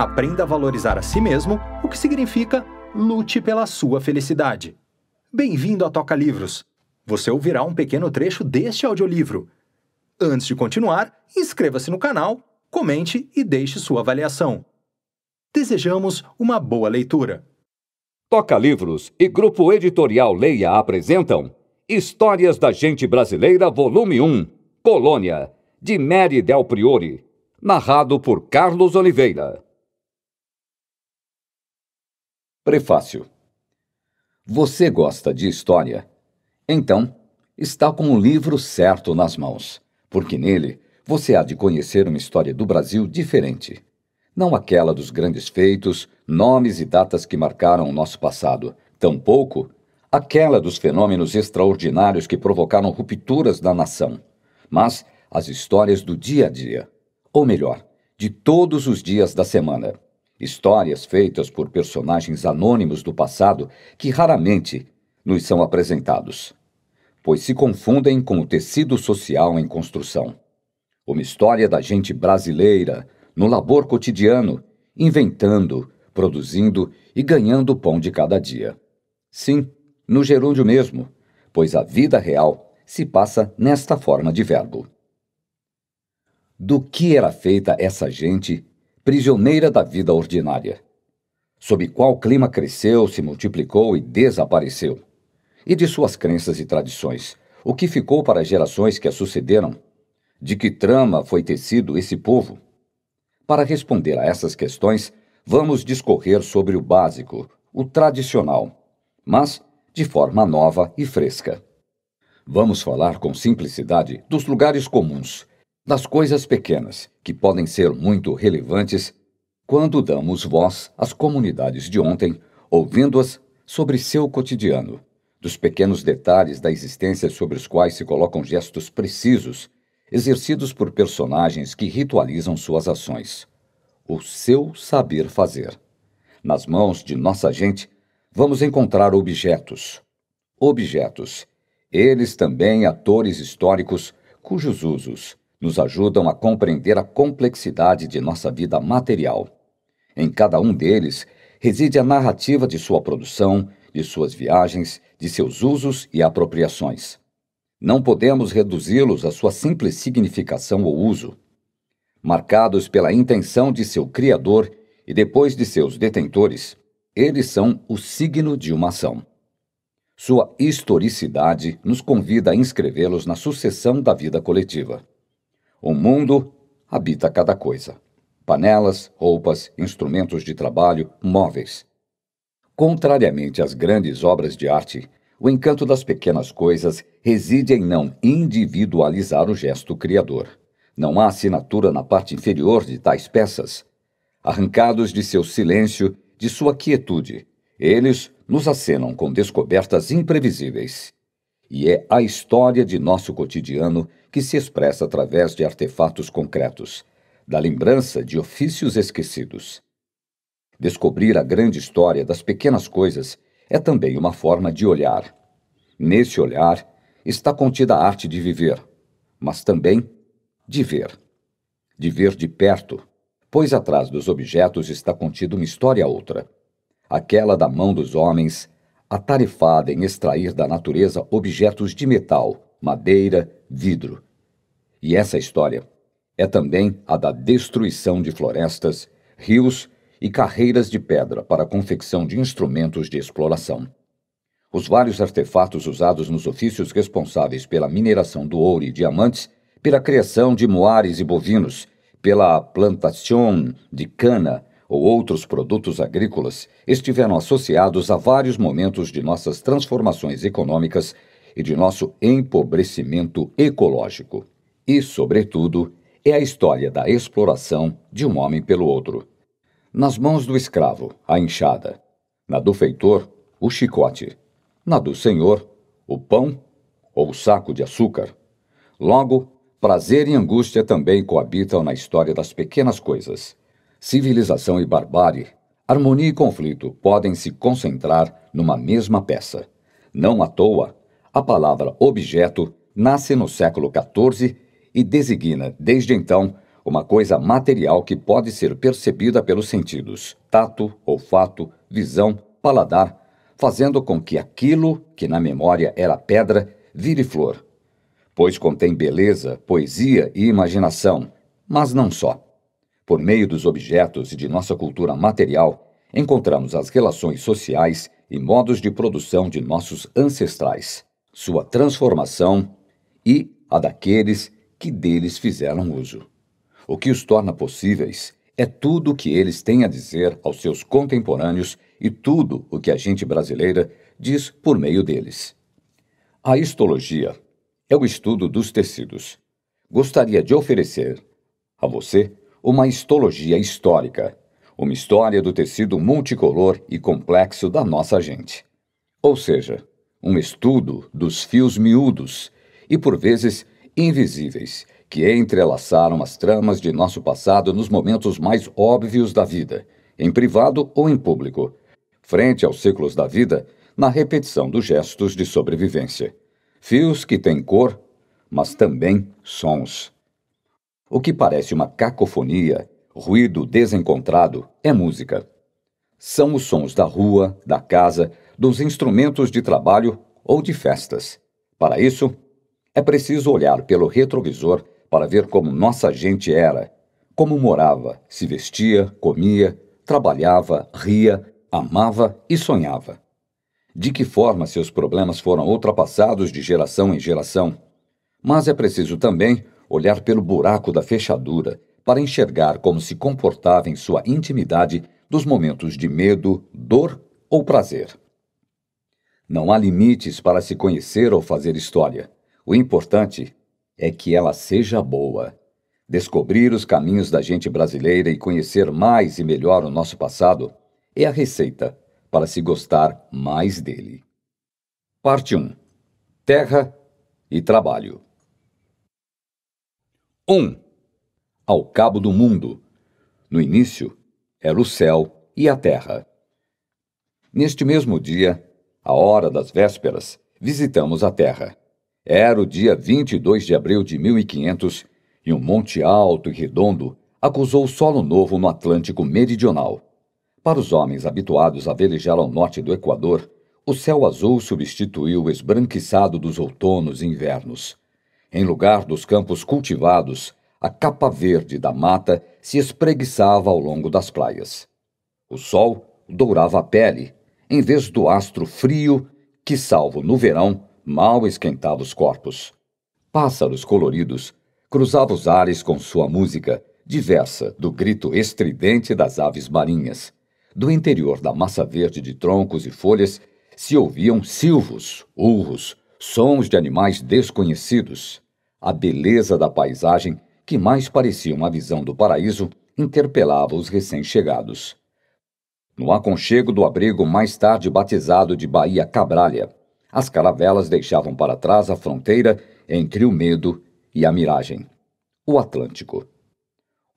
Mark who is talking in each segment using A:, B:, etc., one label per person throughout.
A: Aprenda a valorizar a si mesmo, o que significa lute pela sua felicidade. Bem-vindo a Toca Livros. Você ouvirá um pequeno trecho deste audiolivro. Antes de continuar, inscreva-se no canal, comente e deixe sua avaliação. Desejamos uma boa leitura. Toca Livros e Grupo Editorial Leia apresentam Histórias da Gente Brasileira, Volume 1, Colônia, de Mary Del Priore, narrado por Carlos Oliveira. Prefácio Você gosta de história? Então, está com o livro certo nas mãos, porque nele você há de conhecer uma história do Brasil diferente. Não aquela dos grandes feitos, nomes e datas que marcaram o nosso passado, tampouco aquela dos fenômenos extraordinários que provocaram rupturas na nação, mas as histórias do dia a dia, ou melhor, de todos os dias da semana. Histórias feitas por personagens anônimos do passado que raramente nos são apresentados, pois se confundem com o tecido social em construção. Uma história da gente brasileira, no labor cotidiano, inventando, produzindo e ganhando o pão de cada dia. Sim, no gerúndio mesmo, pois a vida real se passa nesta forma de verbo. Do que era feita essa gente prisioneira da vida ordinária, sob qual clima cresceu, se multiplicou e desapareceu, e de suas crenças e tradições, o que ficou para as gerações que a sucederam, de que trama foi tecido esse povo. Para responder a essas questões, vamos discorrer sobre o básico, o tradicional, mas de forma nova e fresca. Vamos falar com simplicidade dos lugares comuns, das coisas pequenas, que podem ser muito relevantes quando damos voz às comunidades de ontem, ouvindo-as sobre seu cotidiano, dos pequenos detalhes da existência sobre os quais se colocam gestos precisos, exercidos por personagens que ritualizam suas ações. O seu saber fazer. Nas mãos de nossa gente, vamos encontrar objetos. Objetos. Eles também atores históricos cujos usos nos ajudam a compreender a complexidade de nossa vida material. Em cada um deles reside a narrativa de sua produção, de suas viagens, de seus usos e apropriações. Não podemos reduzi-los à sua simples significação ou uso. Marcados pela intenção de seu criador e depois de seus detentores, eles são o signo de uma ação. Sua historicidade nos convida a inscrevê-los na sucessão da vida coletiva. O mundo habita cada coisa: panelas, roupas, instrumentos de trabalho, móveis. Contrariamente às grandes obras de arte, o encanto das pequenas coisas reside em não individualizar o gesto criador. Não há assinatura na parte inferior de tais peças. Arrancados de seu silêncio, de sua quietude, eles nos acenam com descobertas imprevisíveis e é a história de nosso cotidiano que se expressa através de artefatos concretos, da lembrança de ofícios esquecidos. Descobrir a grande história das pequenas coisas é também uma forma de olhar. Nesse olhar está contida a arte de viver, mas também de ver. De ver de perto, pois atrás dos objetos está contida uma história outra. Aquela da mão dos homens atarefada em extrair da natureza objetos de metal, madeira, vidro. E essa história é também a da destruição de florestas, rios e carreiras de pedra para a confecção de instrumentos de exploração. Os vários artefatos usados nos ofícios responsáveis pela mineração do ouro e diamantes, pela criação de moares e bovinos, pela plantação de cana ou outros produtos agrícolas estiveram associados a vários momentos de nossas transformações econômicas e de nosso empobrecimento ecológico. E, sobretudo, é a história da exploração de um homem pelo outro. Nas mãos do escravo, a enxada. Na do feitor, o chicote. Na do senhor, o pão ou o saco de açúcar. Logo, prazer e angústia também coabitam na história das pequenas coisas. Civilização e barbárie, harmonia e conflito podem se concentrar numa mesma peça. Não à toa, a palavra objeto nasce no século XIV e designa, desde então, uma coisa material que pode ser percebida pelos sentidos, tato, olfato, visão, paladar, fazendo com que aquilo que na memória era pedra vire flor, pois contém beleza, poesia e imaginação, mas não só. Por meio dos objetos e de nossa cultura material, encontramos as relações sociais e modos de produção de nossos ancestrais, sua transformação e a daqueles que deles fizeram uso. O que os torna possíveis é tudo o que eles têm a dizer aos seus contemporâneos e tudo o que a gente brasileira diz por meio deles. A histologia é o estudo dos tecidos. Gostaria de oferecer a você uma histologia histórica, uma história do tecido multicolor e complexo da nossa gente. Ou seja, um estudo dos fios miúdos e, por vezes, invisíveis que entrelaçaram as tramas de nosso passado nos momentos mais óbvios da vida, em privado ou em público, frente aos ciclos da vida, na repetição dos gestos de sobrevivência. Fios que têm cor, mas também sons. O que parece uma cacofonia, ruído desencontrado, é música. São os sons da rua, da casa, dos instrumentos de trabalho ou de festas. Para isso, é preciso olhar pelo retrovisor para ver como nossa gente era, como morava, se vestia, comia, trabalhava, ria, amava e sonhava. De que forma seus problemas foram ultrapassados de geração em geração. Mas é preciso também olhar pelo buraco da fechadura para enxergar como se comportava em sua intimidade dos momentos de medo, dor ou prazer. Não há limites para se conhecer ou fazer história. O importante é que ela seja boa. Descobrir os caminhos da gente brasileira e conhecer mais e melhor o nosso passado é a receita para se gostar mais dele. Parte 1 Terra e Trabalho 1. Ao cabo do mundo. No início, era o céu e a terra. Neste mesmo dia, à hora das vésperas, visitamos a terra. Era o dia 22 de abril de 1500 e um monte alto e redondo acusou o solo novo no Atlântico Meridional. Para os homens habituados a velejar ao norte do Equador, o céu azul substituiu o esbranquiçado dos outonos e invernos. Em lugar dos campos cultivados, a capa verde da mata se espreguiçava ao longo das praias. O sol dourava a pele, em vez do astro frio que, salvo no verão, mal esquentava os corpos. Pássaros coloridos cruzavam os ares com sua música, diversa do grito estridente das aves marinhas. Do interior da massa verde de troncos e folhas se ouviam silvos, urros, sons de animais desconhecidos, a beleza da paisagem, que mais parecia uma visão do paraíso, interpelava os recém-chegados. No aconchego do abrigo mais tarde batizado de Bahia Cabralha, as caravelas deixavam para trás a fronteira entre o medo e a miragem. O Atlântico.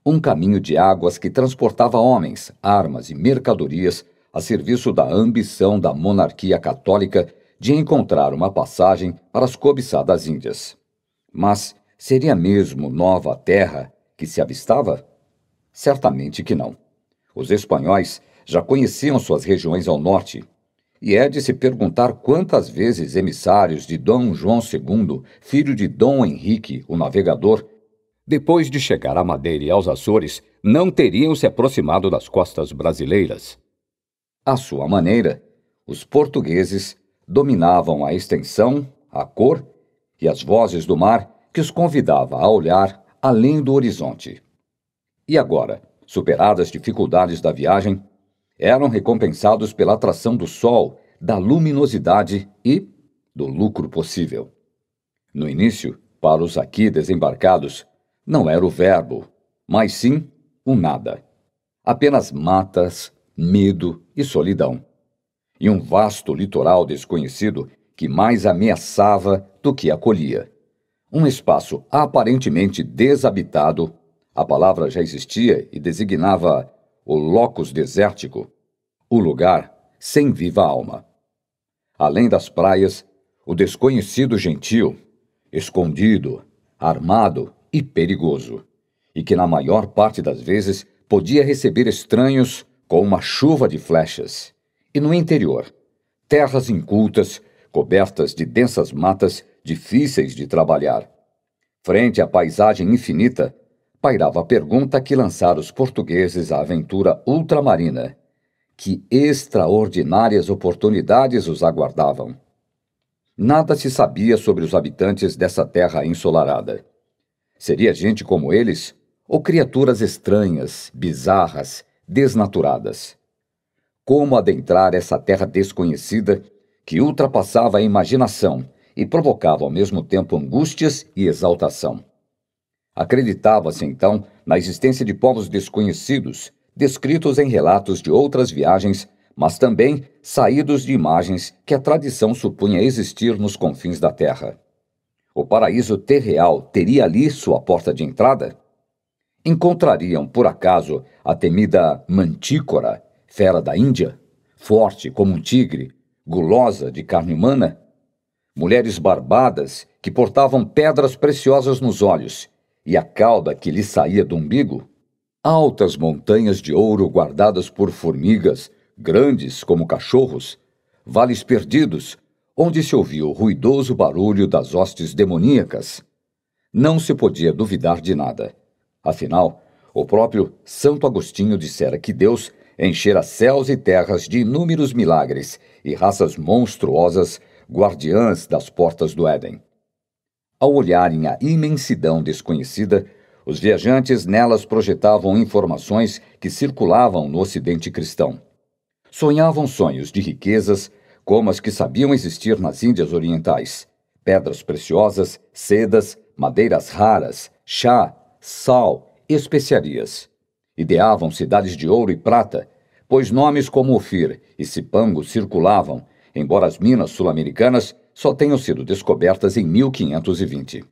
A: Um caminho de águas que transportava homens, armas e mercadorias a serviço da ambição da monarquia católica de encontrar uma passagem para as cobiçadas Índias. Mas seria mesmo nova terra que se avistava? Certamente que não. Os espanhóis já conheciam suas regiões ao norte, e é de se perguntar quantas vezes emissários de Dom João II, filho de Dom Henrique, o navegador, depois de chegar a Madeira e aos Açores, não teriam se aproximado das costas brasileiras. À sua maneira, os portugueses dominavam a extensão, a cor e as vozes do mar que os convidava a olhar além do horizonte. E agora, superadas as dificuldades da viagem, eram recompensados pela atração do sol, da luminosidade e do lucro possível. No início, para os aqui desembarcados, não era o verbo, mas sim o nada. Apenas matas, medo e solidão e um vasto litoral desconhecido que mais ameaçava do que acolhia. Um espaço aparentemente desabitado, a palavra já existia e designava o locus desértico, o lugar sem viva alma. Além das praias, o desconhecido gentil, escondido, armado e perigoso, e que na maior parte das vezes podia receber estranhos com uma chuva de flechas e no interior. Terras incultas, cobertas de densas matas difíceis de trabalhar. Frente à paisagem infinita, pairava a pergunta que lançara os portugueses à aventura ultramarina. Que extraordinárias oportunidades os aguardavam! Nada se sabia sobre os habitantes dessa terra ensolarada. Seria gente como eles ou criaturas estranhas, bizarras, desnaturadas? Como adentrar essa terra desconhecida que ultrapassava a imaginação e provocava ao mesmo tempo angústias e exaltação? Acreditava-se então na existência de povos desconhecidos, descritos em relatos de outras viagens, mas também saídos de imagens que a tradição supunha existir nos confins da terra. O paraíso terreal teria ali sua porta de entrada? Encontrariam, por acaso, a temida mantícora, fera da Índia, forte como um tigre, gulosa de carne humana, mulheres barbadas que portavam pedras preciosas nos olhos e a cauda que lhe saía do umbigo, altas montanhas de ouro guardadas por formigas, grandes como cachorros, vales perdidos, onde se ouvia o ruidoso barulho das hostes demoníacas. Não se podia duvidar de nada. Afinal, o próprio Santo Agostinho dissera que Deus enchera céus e terras de inúmeros milagres e raças monstruosas, guardiãs das portas do Éden. Ao olharem a imensidão desconhecida, os viajantes nelas projetavam informações que circulavam no Ocidente cristão. Sonhavam sonhos de riquezas, como as que sabiam existir nas Índias Orientais: pedras preciosas, sedas, madeiras raras, chá, sal, especiarias. Ideavam cidades de ouro e prata, pois nomes como Ofir e Cipango circulavam, embora as minas sul-americanas só tenham sido descobertas em 1520.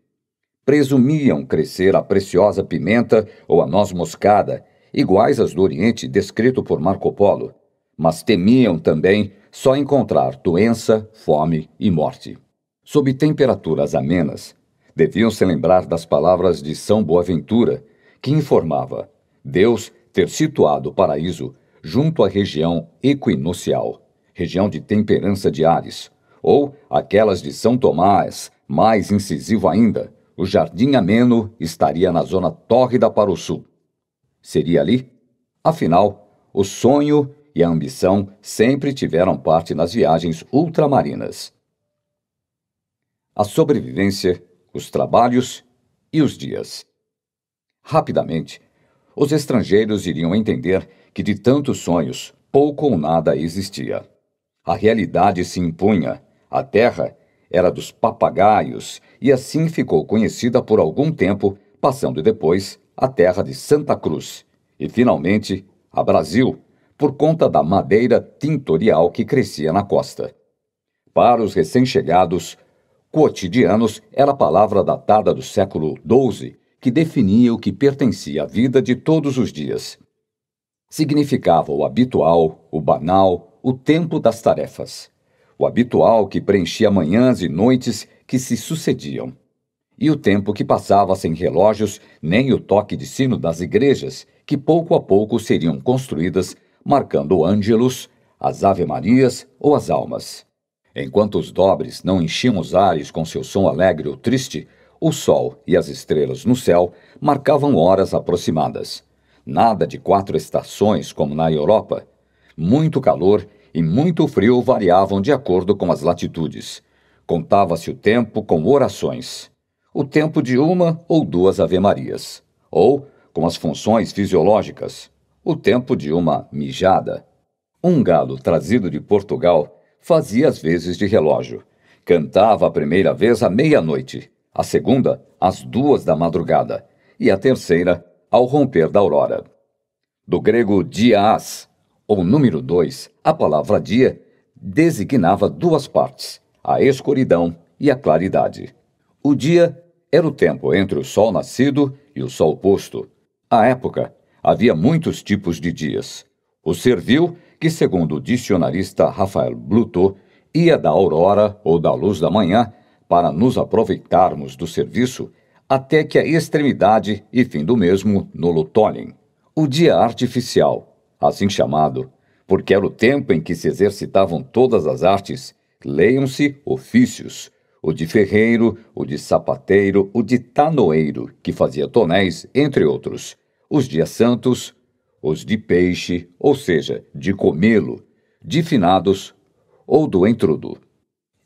A: Presumiam crescer a preciosa pimenta ou a noz moscada, iguais às do Oriente descrito por Marco Polo, mas temiam também só encontrar doença, fome e morte. Sob temperaturas amenas, deviam se lembrar das palavras de São Boaventura, que informava: Deus ter situado o paraíso junto à região equinocial, região de temperança de Ares, ou aquelas de São Tomás, mais incisivo ainda, o jardim ameno estaria na zona tórrida para o sul. Seria ali? Afinal, o sonho e a ambição sempre tiveram parte nas viagens ultramarinas. A sobrevivência, os trabalhos e os dias. Rapidamente, os estrangeiros iriam entender que de tantos sonhos, pouco ou nada existia. A realidade se impunha, a terra era dos papagaios e assim ficou conhecida por algum tempo, passando depois a terra de Santa Cruz e finalmente a Brasil, por conta da madeira tintorial que crescia na costa. Para os recém-chegados, cotidianos era a palavra datada do século XII que definia o que pertencia à vida de todos os dias. Significava o habitual, o banal, o tempo das tarefas. O habitual que preenchia manhãs e noites que se sucediam. E o tempo que passava sem relógios nem o toque de sino das igrejas, que pouco a pouco seriam construídas, marcando ângelos, as ave-marias ou as almas. Enquanto os dobres não enchiam os ares com seu som alegre ou triste, o sol e as estrelas no céu marcavam horas aproximadas. Nada de quatro estações como na Europa. Muito calor e muito frio variavam de acordo com as latitudes. Contava-se o tempo com orações. O tempo de uma ou duas ave-marias. Ou, com as funções fisiológicas, o tempo de uma mijada. Um galo trazido de Portugal fazia as vezes de relógio. Cantava a primeira vez à meia-noite a segunda às duas da madrugada e a terceira ao romper da aurora. Do grego dias, ou número dois, a palavra dia designava duas partes, a escuridão e a claridade. O dia era o tempo entre o sol nascido e o sol posto. À época, havia muitos tipos de dias. O servil, que segundo o dicionarista Rafael Bluto, ia da aurora ou da luz da manhã para nos aproveitarmos do serviço até que a extremidade e fim do mesmo no tolhem. O dia artificial, assim chamado, porque era o tempo em que se exercitavam todas as artes, leiam-se ofícios, o de ferreiro, o de sapateiro, o de tanoeiro, que fazia tonéis, entre outros, os dias santos, os de peixe, ou seja, de comê-lo, de finados ou do entrudo.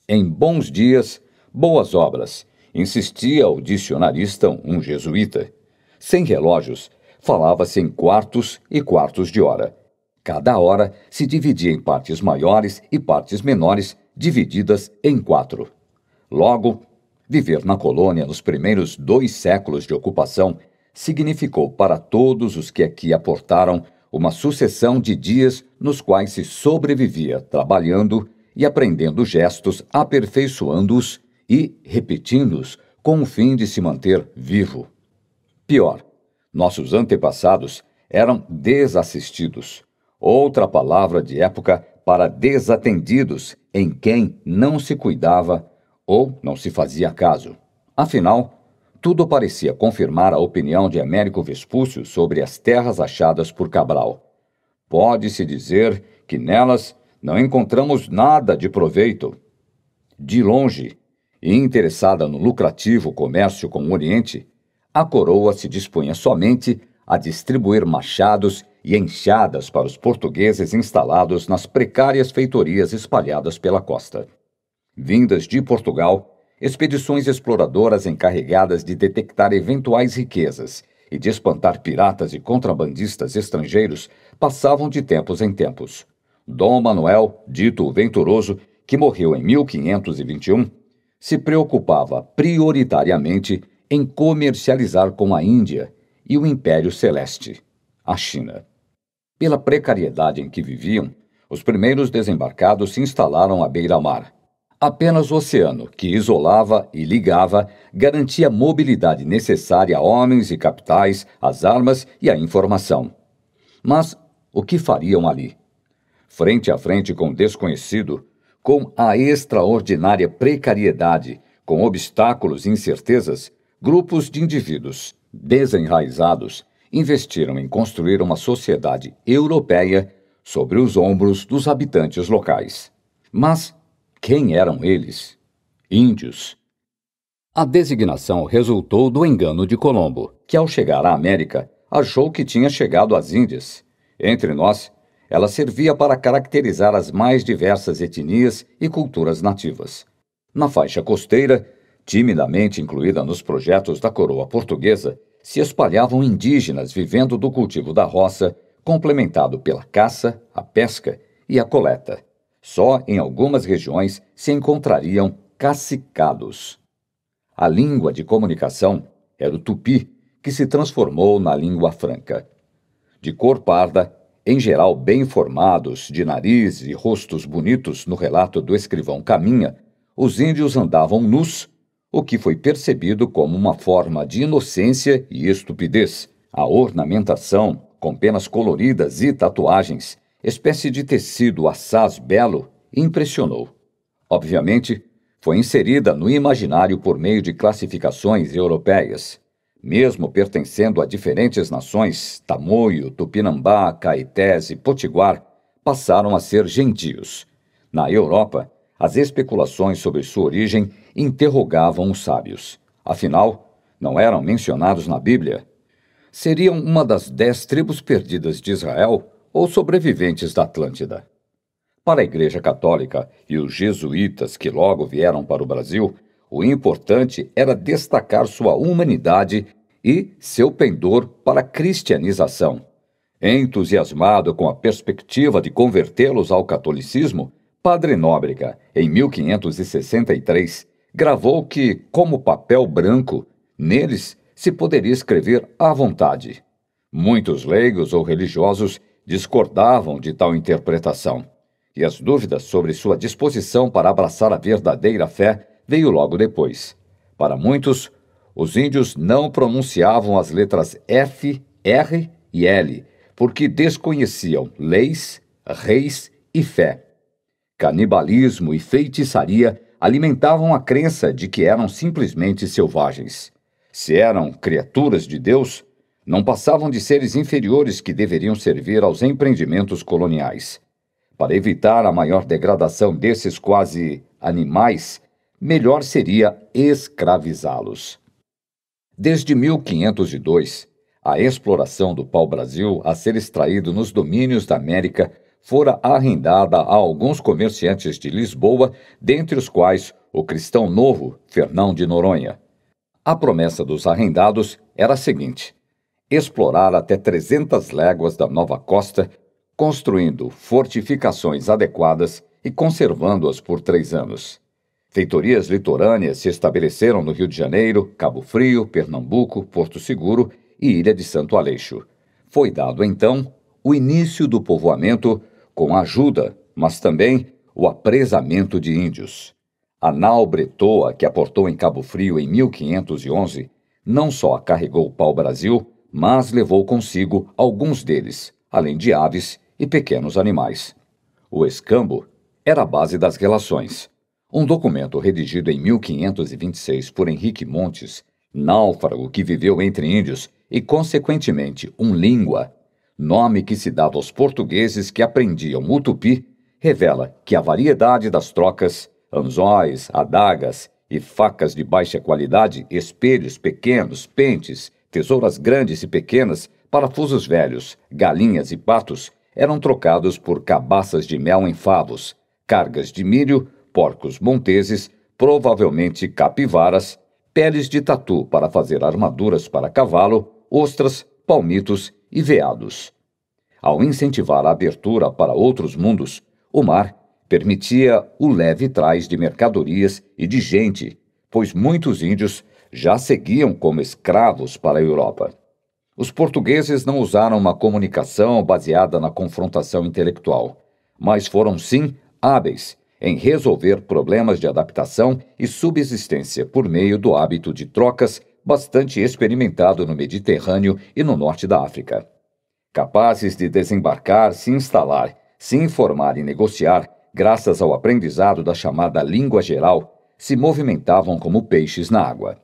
A: Em bons dias boas obras, insistia o dicionarista, um jesuíta. Sem relógios, falava-se em quartos e quartos de hora. Cada hora se dividia em partes maiores e partes menores, divididas em quatro. Logo, viver na colônia nos primeiros dois séculos de ocupação significou para todos os que aqui aportaram uma sucessão de dias nos quais se sobrevivia trabalhando e aprendendo gestos, aperfeiçoando-os e repetindo-os com o fim de se manter vivo. Pior, nossos antepassados eram desassistidos, outra palavra de época para desatendidos em quem não se cuidava ou não se fazia caso. Afinal, tudo parecia confirmar a opinião de Américo Vespúcio sobre as terras achadas por Cabral. Pode-se dizer que nelas não encontramos nada de proveito. De longe, e interessada no lucrativo comércio com o Oriente, a coroa se dispunha somente a distribuir machados e enxadas para os portugueses instalados nas precárias feitorias espalhadas pela costa. Vindas de Portugal, expedições exploradoras encarregadas de detectar eventuais riquezas e de espantar piratas e contrabandistas estrangeiros passavam de tempos em tempos. Dom Manuel, dito o Venturoso, que morreu em 1521, se preocupava prioritariamente em comercializar com a Índia e o Império Celeste, a China. Pela precariedade em que viviam, os primeiros desembarcados se instalaram à beira-mar. Apenas o oceano, que isolava e ligava, garantia a mobilidade necessária a homens e capitais, as armas e a informação. Mas o que fariam ali? Frente a frente com desconhecido, com a extraordinária precariedade, com obstáculos e incertezas, grupos de indivíduos desenraizados investiram em construir uma sociedade europeia sobre os ombros dos habitantes locais. Mas quem eram eles? Índios. A designação resultou do engano de Colombo, que ao chegar à América achou que tinha chegado às Índias. Entre nós, ela servia para caracterizar as mais diversas etnias e culturas nativas. Na faixa costeira, timidamente incluída nos projetos da coroa portuguesa, se espalhavam indígenas vivendo do cultivo da roça, complementado pela caça, a pesca e a coleta. Só em algumas regiões se encontrariam cacicados. A língua de comunicação era o tupi, que se transformou na língua franca. De cor parda, em geral bem formados, de nariz e rostos bonitos, no relato do escrivão Caminha, os índios andavam nus, o que foi percebido como uma forma de inocência e estupidez. A ornamentação, com penas coloridas e tatuagens, espécie de tecido assaz belo, impressionou. Obviamente, foi inserida no imaginário por meio de classificações europeias mesmo pertencendo a diferentes nações, Tamoio, Tupinambá, Caetés e Potiguar, passaram a ser gentios. Na Europa, as especulações sobre sua origem interrogavam os sábios. Afinal, não eram mencionados na Bíblia. Seriam uma das dez tribos perdidas de Israel ou sobreviventes da Atlântida. Para a Igreja Católica e os jesuítas que logo vieram para o Brasil, o importante era destacar sua humanidade e seu pendor para a cristianização. Entusiasmado com a perspectiva de convertê-los ao catolicismo, Padre Nóbrega, em 1563, gravou que, como papel branco, neles se poderia escrever à vontade. Muitos leigos ou religiosos discordavam de tal interpretação, e as dúvidas sobre sua disposição para abraçar a verdadeira fé veio logo depois. Para muitos, os índios não pronunciavam as letras F, R e L, porque desconheciam leis, reis e fé. Canibalismo e feitiçaria alimentavam a crença de que eram simplesmente selvagens. Se eram criaturas de Deus, não passavam de seres inferiores que deveriam servir aos empreendimentos coloniais. Para evitar a maior degradação desses quase animais, melhor seria escravizá-los. Desde 1502, a exploração do pau-brasil a ser extraído nos domínios da América fora arrendada a alguns comerciantes de Lisboa, dentre os quais o cristão novo Fernão de Noronha. A promessa dos arrendados era a seguinte: explorar até 300 léguas da nova costa, construindo fortificações adequadas e conservando-as por três anos. Feitorias litorâneas se estabeleceram no Rio de Janeiro, Cabo Frio, Pernambuco, Porto Seguro e Ilha de Santo Aleixo. Foi dado então o início do povoamento com a ajuda, mas também o apresamento de índios. A nau bretoa que aportou em Cabo Frio em 1511 não só carregou pau-brasil, mas levou consigo alguns deles, além de aves e pequenos animais. O escambo era a base das relações um documento redigido em 1526 por Henrique Montes, náufrago que viveu entre índios e, consequentemente, um língua, nome que se dava aos portugueses que aprendiam o tupi, revela que a variedade das trocas, anzóis, adagas e facas de baixa qualidade, espelhos pequenos, pentes, tesouras grandes e pequenas, parafusos velhos, galinhas e patos, eram trocados por cabaças de mel em favos, cargas de milho, porcos monteses, provavelmente capivaras, peles de tatu para fazer armaduras para cavalo, ostras, palmitos e veados. Ao incentivar a abertura para outros mundos, o mar permitia o leve trás de mercadorias e de gente, pois muitos índios já seguiam como escravos para a Europa. Os portugueses não usaram uma comunicação baseada na confrontação intelectual, mas foram sim hábeis em resolver problemas de adaptação e subsistência por meio do hábito de trocas bastante experimentado no Mediterrâneo e no norte da África. Capazes de desembarcar, se instalar, se informar e negociar, graças ao aprendizado da chamada língua geral, se movimentavam como peixes na água.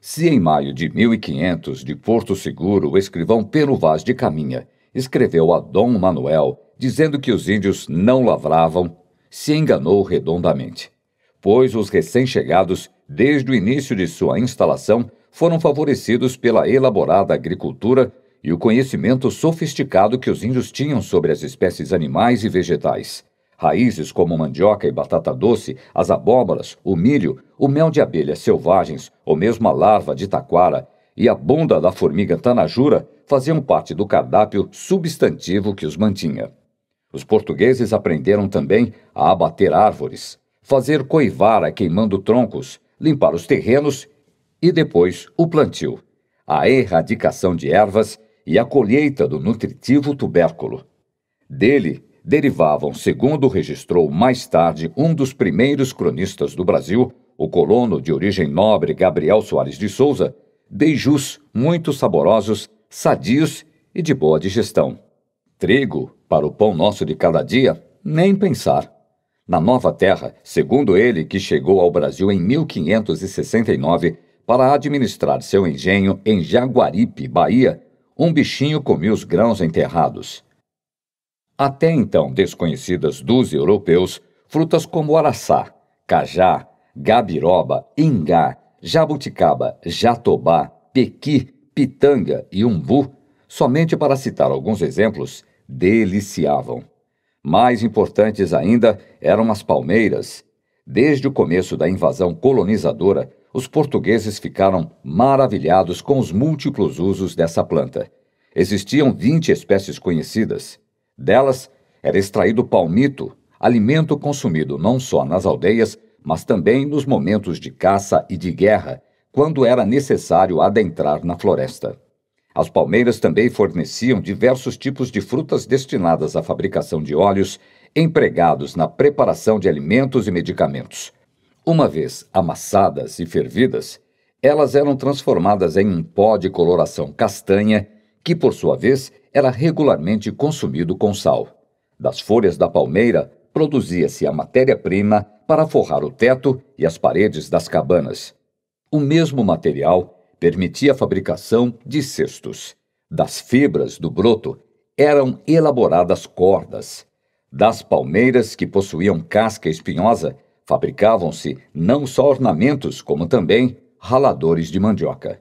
A: Se em maio de 1500, de Porto Seguro, o escrivão Pero Vaz de Caminha escreveu a Dom Manuel dizendo que os índios não lavravam se enganou redondamente, pois os recém-chegados, desde o início de sua instalação, foram favorecidos pela elaborada agricultura e o conhecimento sofisticado que os índios tinham sobre as espécies animais e vegetais. Raízes como mandioca e batata doce, as abóboras, o milho, o mel de abelhas selvagens ou mesmo a larva de taquara e a bunda da formiga tanajura faziam parte do cardápio substantivo que os mantinha. Os portugueses aprenderam também a abater árvores, fazer coivara queimando troncos, limpar os terrenos e depois o plantio, a erradicação de ervas e a colheita do nutritivo tubérculo. Dele derivavam, segundo registrou mais tarde um dos primeiros cronistas do Brasil, o colono de origem nobre Gabriel Soares de Souza, beijus muito saborosos, sadios e de boa digestão. Trigo, para o pão nosso de cada dia, nem pensar. Na Nova Terra, segundo ele, que chegou ao Brasil em 1569 para administrar seu engenho em Jaguaripe, Bahia, um bichinho comia os grãos enterrados. Até então desconhecidas dos europeus, frutas como araçá, cajá, gabiroba, ingá, jabuticaba, jatobá, pequi, pitanga e umbu, somente para citar alguns exemplos, deliciavam. Mais importantes ainda eram as palmeiras. Desde o começo da invasão colonizadora, os portugueses ficaram maravilhados com os múltiplos usos dessa planta. Existiam 20 espécies conhecidas. Delas era extraído palmito, alimento consumido não só nas aldeias, mas também nos momentos de caça e de guerra, quando era necessário adentrar na floresta. As palmeiras também forneciam diversos tipos de frutas destinadas à fabricação de óleos empregados na preparação de alimentos e medicamentos. Uma vez amassadas e fervidas, elas eram transformadas em um pó de coloração castanha, que por sua vez era regularmente consumido com sal. Das folhas da palmeira produzia-se a matéria-prima para forrar o teto e as paredes das cabanas. O mesmo material permitia a fabricação de cestos. Das fibras do broto eram elaboradas cordas. Das palmeiras que possuíam casca espinhosa, fabricavam-se não só ornamentos, como também raladores de mandioca.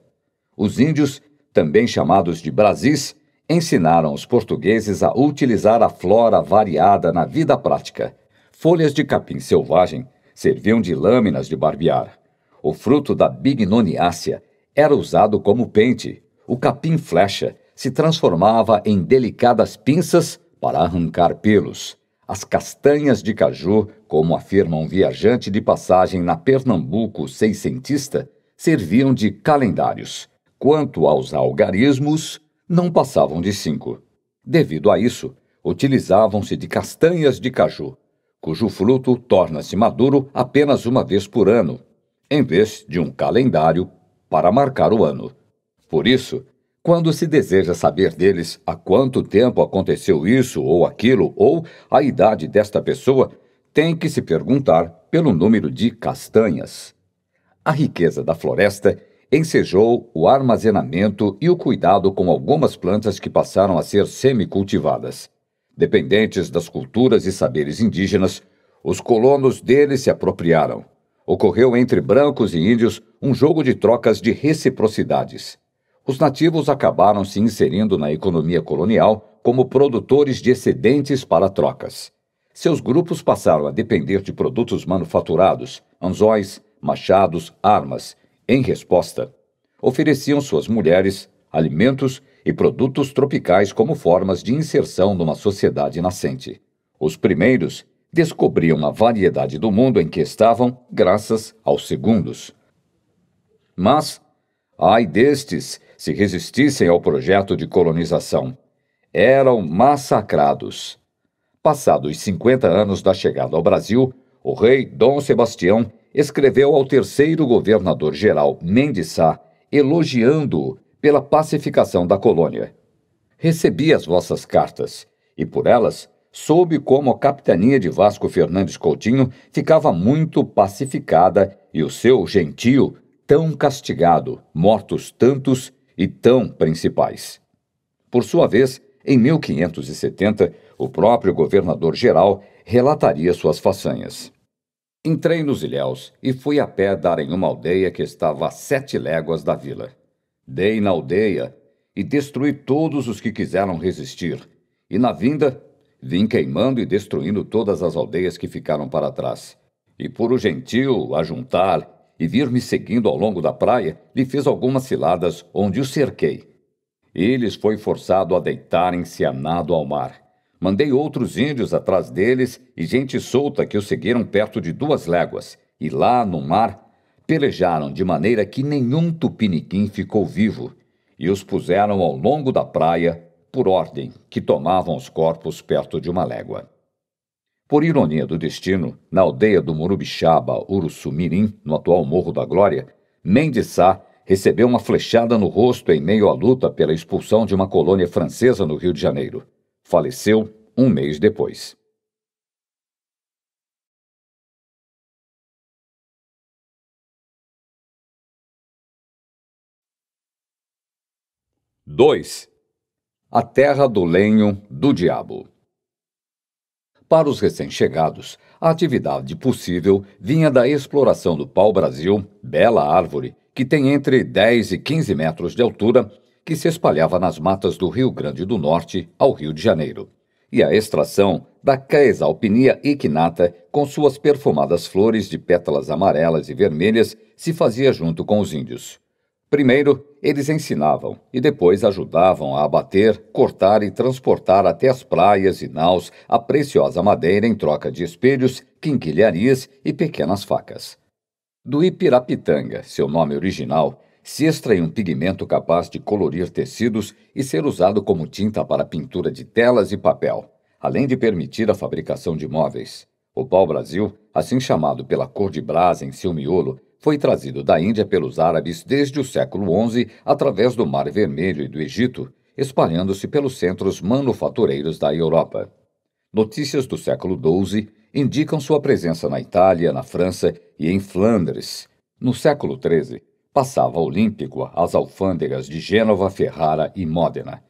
A: Os índios, também chamados de Brasis, ensinaram os portugueses a utilizar a flora variada na vida prática. Folhas de capim selvagem serviam de lâminas de barbear. O fruto da bignoniácea era usado como pente. O capim-flecha se transformava em delicadas pinças para arrancar pelos. As castanhas de caju, como afirma um viajante de passagem na Pernambuco seiscentista, serviam de calendários. Quanto aos algarismos, não passavam de cinco. Devido a isso, utilizavam-se de castanhas de caju, cujo fruto torna-se maduro apenas uma vez por ano, em vez de um calendário para marcar o ano. Por isso, quando se deseja saber deles há quanto tempo aconteceu isso ou aquilo ou a idade desta pessoa, tem que se perguntar pelo número de castanhas. A riqueza da floresta ensejou o armazenamento e o cuidado com algumas plantas que passaram a ser semicultivadas. Dependentes das culturas e saberes indígenas, os colonos deles se apropriaram ocorreu entre brancos e índios um jogo de trocas de reciprocidades. Os nativos acabaram se inserindo na economia colonial como produtores de excedentes para trocas. Seus grupos passaram a depender de produtos manufaturados, anzóis, machados, armas. Em resposta, ofereciam suas mulheres, alimentos e produtos tropicais como formas de inserção numa sociedade nascente. Os primeiros descobriam a variedade do mundo em que estavam graças aos segundos. Mas, ai destes, se resistissem ao projeto de colonização, eram massacrados. Passados 50 anos da chegada ao Brasil, o rei Dom Sebastião escreveu ao terceiro governador-geral Mendes Sá, elogiando-o pela pacificação da colônia. Recebi as vossas cartas, e por elas soube como a capitania de Vasco Fernandes Coutinho ficava muito pacificada e o seu gentio tão castigado, mortos tantos e tão principais. Por sua vez, em 1570, o próprio governador-geral relataria suas façanhas. Entrei nos ilhéus e fui a pé dar em uma aldeia que estava a sete léguas da vila. Dei na aldeia e destruí todos os que quiseram resistir, e na vinda Vim queimando e destruindo todas as aldeias que ficaram para trás. E por o gentil ajuntar e vir me seguindo ao longo da praia, lhe fez algumas ciladas onde o cerquei. Eles foi forçado a deitarem-se a nado ao mar. Mandei outros índios atrás deles e gente solta que o seguiram perto de duas léguas, e lá no mar pelejaram de maneira que nenhum tupiniquim ficou vivo, e os puseram ao longo da praia por ordem, que tomavam os corpos perto de uma légua. Por ironia do destino, na aldeia do Murubixaba, Uruçumirim, no atual Morro da Glória, Mendes Sá recebeu uma flechada no rosto em meio à luta pela expulsão de uma colônia francesa no Rio de Janeiro. Faleceu um mês depois. Dois a Terra do Lenho do Diabo. Para os recém-chegados, a atividade possível vinha da exploração do pau-brasil, bela árvore, que tem entre 10 e 15 metros de altura, que se espalhava nas matas do Rio Grande do Norte ao Rio de Janeiro, e a extração da Caesalpinia ignata, com suas perfumadas flores de pétalas amarelas e vermelhas, se fazia junto com os índios. Primeiro, eles ensinavam e depois ajudavam a abater, cortar e transportar até as praias e naus a preciosa madeira em troca de espelhos, quinquilharias e pequenas facas. Do Ipirapitanga, seu nome original, se extrai um pigmento capaz de colorir tecidos e ser usado como tinta para pintura de telas e papel, além de permitir a fabricação de móveis. O pau-brasil, assim chamado pela cor de brasa em seu miolo, foi trazido da Índia pelos árabes desde o século XI através do Mar Vermelho e do Egito, espalhando-se pelos centros manufatureiros da Europa. Notícias do século XII indicam sua presença na Itália, na França e em Flandres. No século XIII, passava olímpico às alfândegas de Gênova, Ferrara e Módena.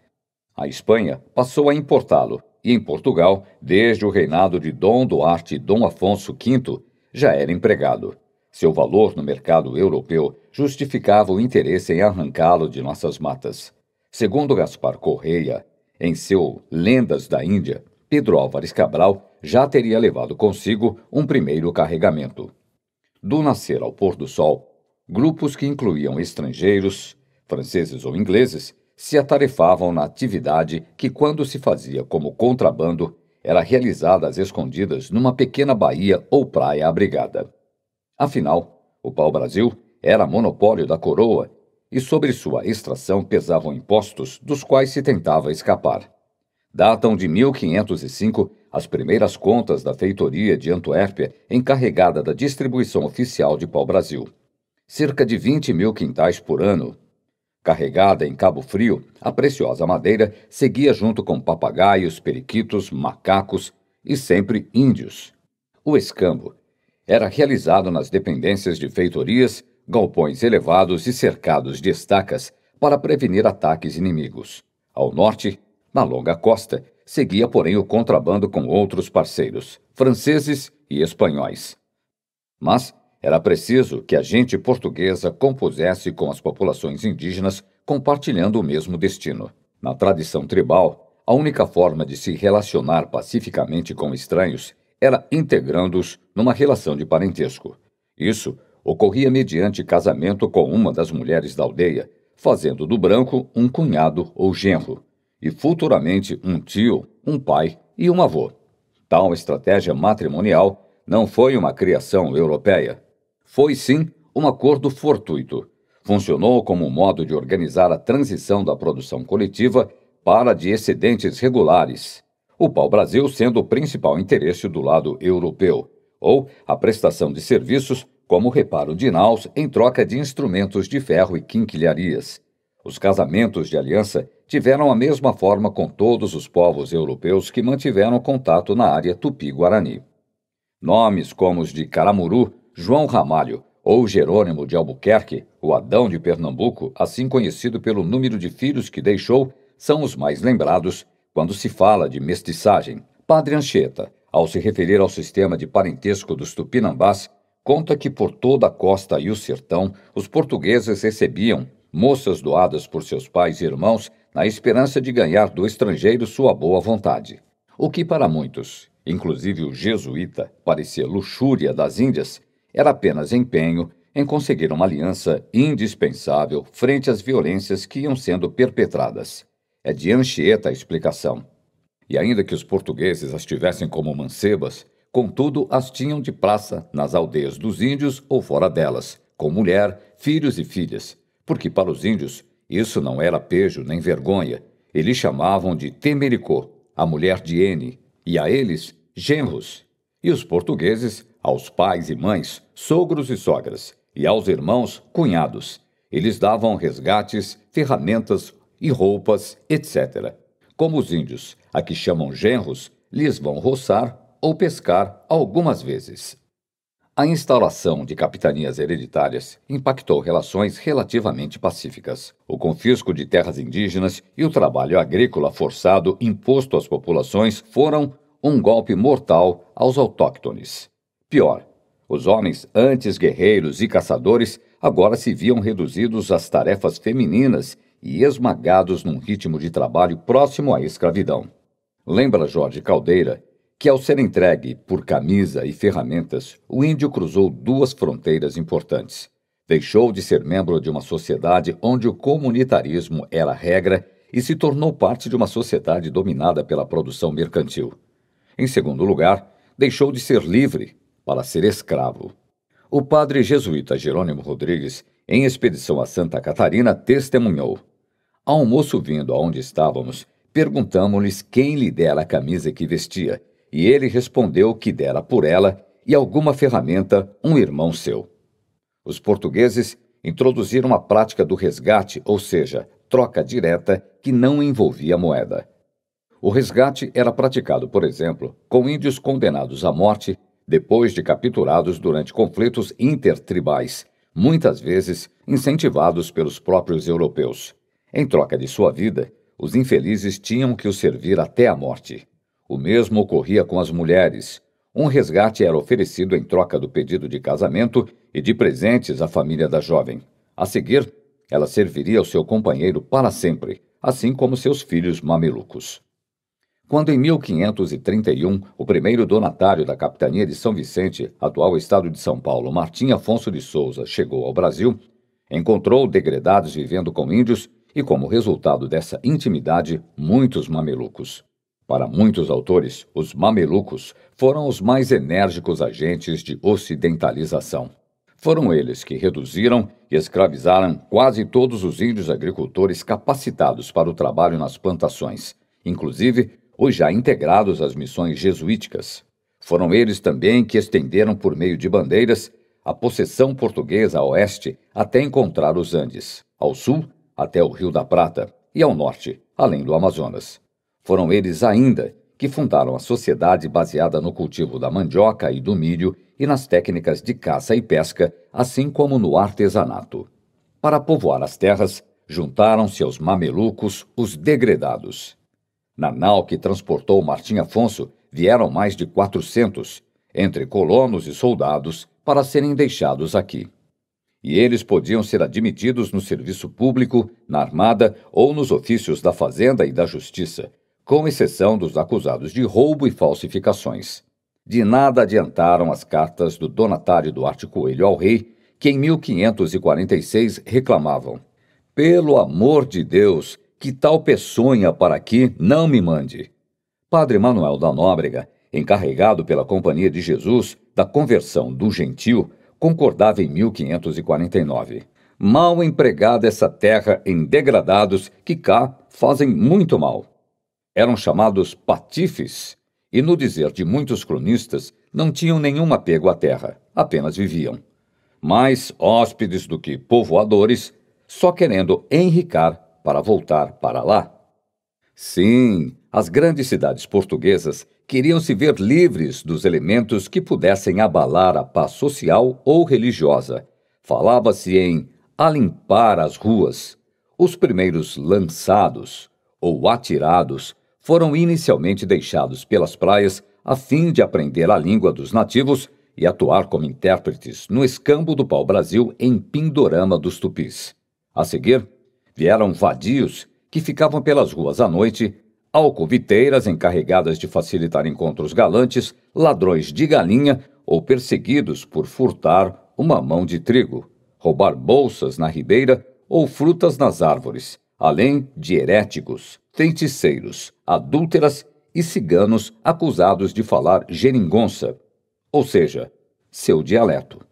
A: A Espanha passou a importá-lo, e em Portugal, desde o reinado de Dom Duarte e Dom Afonso V, já era empregado. Seu valor no mercado europeu justificava o interesse em arrancá-lo de nossas matas. Segundo Gaspar Correia, em seu Lendas da Índia, Pedro Álvares Cabral já teria levado consigo um primeiro carregamento. Do nascer ao pôr do sol, grupos que incluíam estrangeiros, franceses ou ingleses, se atarefavam na atividade que, quando se fazia como contrabando, era realizada às escondidas numa pequena baía ou praia abrigada. Afinal, o pau-brasil era monopólio da coroa e sobre sua extração pesavam impostos dos quais se tentava escapar. Datam de 1505 as primeiras contas da feitoria de Antuérpia encarregada da distribuição oficial de pau-brasil. Cerca de 20 mil quintais por ano. Carregada em Cabo Frio, a preciosa madeira seguia junto com papagaios, periquitos, macacos e sempre índios. O escambo era realizado nas dependências de feitorias, galpões elevados e cercados de estacas para prevenir ataques inimigos. Ao norte, na longa costa, seguia, porém, o contrabando com outros parceiros, franceses e espanhóis. Mas era preciso que a gente portuguesa compusesse com as populações indígenas, compartilhando o mesmo destino. Na tradição tribal, a única forma de se relacionar pacificamente com estranhos era integrando-os numa relação de parentesco. Isso ocorria mediante casamento com uma das mulheres da aldeia, fazendo do branco um cunhado ou genro, e futuramente um tio, um pai e um avô. Tal estratégia matrimonial não foi uma criação europeia. Foi sim um acordo fortuito. Funcionou como um modo de organizar a transição da produção coletiva para de excedentes regulares o pau-brasil sendo o principal interesse do lado europeu, ou a prestação de serviços como reparo de naus em troca de instrumentos de ferro e quinquilharias. Os casamentos de aliança tiveram a mesma forma com todos os povos europeus que mantiveram contato na área tupi-guarani. Nomes como os de Caramuru, João Ramalho ou Jerônimo de Albuquerque, o Adão de Pernambuco, assim conhecido pelo número de filhos que deixou, são os mais lembrados quando se fala de mestiçagem. Padre Anchieta, ao se referir ao sistema de parentesco dos tupinambás, conta que por toda a costa e o sertão, os portugueses recebiam moças doadas por seus pais e irmãos na esperança de ganhar do estrangeiro sua boa vontade. O que para muitos, inclusive o jesuíta, parecia luxúria das Índias, era apenas empenho em conseguir uma aliança indispensável frente às violências que iam sendo perpetradas. É de Anchieta a explicação. E ainda que os portugueses as tivessem como mancebas, contudo as tinham de praça nas aldeias dos índios ou fora delas, com mulher, filhos e filhas, porque para os índios isso não era pejo nem vergonha. Eles chamavam de Temericô, a mulher de N, e a eles genros, e os portugueses aos pais e mães, sogros e sogras, e aos irmãos, cunhados. Eles davam resgates, ferramentas, e roupas, etc. Como os índios, a que chamam genros, lhes vão roçar ou pescar algumas vezes. A instauração de capitanias hereditárias impactou relações relativamente pacíficas. O confisco de terras indígenas e o trabalho agrícola forçado imposto às populações foram um golpe mortal aos autóctones. Pior, os homens, antes guerreiros e caçadores, agora se viam reduzidos às tarefas femininas e esmagados num ritmo de trabalho próximo à escravidão. Lembra Jorge Caldeira que, ao ser entregue por camisa e ferramentas, o índio cruzou duas fronteiras importantes. Deixou de ser membro de uma sociedade onde o comunitarismo era regra e se tornou parte de uma sociedade dominada pela produção mercantil. Em segundo lugar, deixou de ser livre para ser escravo. O padre jesuíta Jerônimo Rodrigues, em expedição a Santa Catarina, testemunhou: ao almoço vindo aonde estávamos, perguntamos-lhes quem lhe dera a camisa que vestia, e ele respondeu que dera por ela e alguma ferramenta um irmão seu. Os portugueses introduziram a prática do resgate, ou seja, troca direta que não envolvia moeda. O resgate era praticado, por exemplo, com índios condenados à morte depois de capturados durante conflitos intertribais, muitas vezes incentivados pelos próprios europeus. Em troca de sua vida, os infelizes tinham que o servir até a morte. O mesmo ocorria com as mulheres. Um resgate era oferecido em troca do pedido de casamento e de presentes à família da jovem. A seguir, ela serviria ao seu companheiro para sempre, assim como seus filhos mamelucos. Quando em 1531 o primeiro donatário da capitania de São Vicente, atual estado de São Paulo, Martim Afonso de Souza, chegou ao Brasil, encontrou degredados vivendo com índios e, como resultado dessa intimidade, muitos mamelucos. Para muitos autores, os mamelucos foram os mais enérgicos agentes de ocidentalização. Foram eles que reduziram e escravizaram quase todos os índios agricultores capacitados para o trabalho nas plantações, inclusive os já integrados às missões jesuíticas. Foram eles também que estenderam por meio de bandeiras a possessão portuguesa a oeste até encontrar os Andes. Ao sul, até o Rio da Prata e ao norte, além do Amazonas. Foram eles ainda que fundaram a sociedade baseada no cultivo da mandioca e do milho e nas técnicas de caça e pesca, assim como no artesanato. Para povoar as terras, juntaram-se aos mamelucos os degredados. Na nau que transportou Martim Afonso vieram mais de 400, entre colonos e soldados, para serem deixados aqui e eles podiam ser admitidos no serviço público, na Armada ou nos ofícios da Fazenda e da Justiça, com exceção dos acusados de roubo e falsificações. De nada adiantaram as cartas do donatário Duarte Coelho ao rei, que em 1546 reclamavam: Pelo amor de Deus, que tal peçonha para aqui não me mande. Padre Manuel da Nóbrega, encarregado pela Companhia de Jesus da conversão do gentil, concordava em 1549. Mal empregada essa terra em degradados que cá fazem muito mal. Eram chamados patifes, e no dizer de muitos cronistas, não tinham nenhum apego à terra, apenas viviam. Mais hóspedes do que povoadores, só querendo enricar para voltar para lá. Sim, as grandes cidades portuguesas queriam se ver livres dos elementos que pudessem abalar a paz social ou religiosa. Falava-se em alimpar as ruas. Os primeiros lançados ou atirados foram inicialmente deixados pelas praias a fim de aprender a língua dos nativos e atuar como intérpretes no escambo do pau-brasil em Pindorama dos Tupis. A seguir, vieram vadios que ficavam pelas ruas à noite alcoviteiras encarregadas de facilitar encontros galantes, ladrões de galinha ou perseguidos por furtar uma mão de trigo, roubar bolsas na ribeira ou frutas nas árvores, além de heréticos, feiticeiros, adúlteras e ciganos acusados de falar geringonça, ou seja, seu dialeto.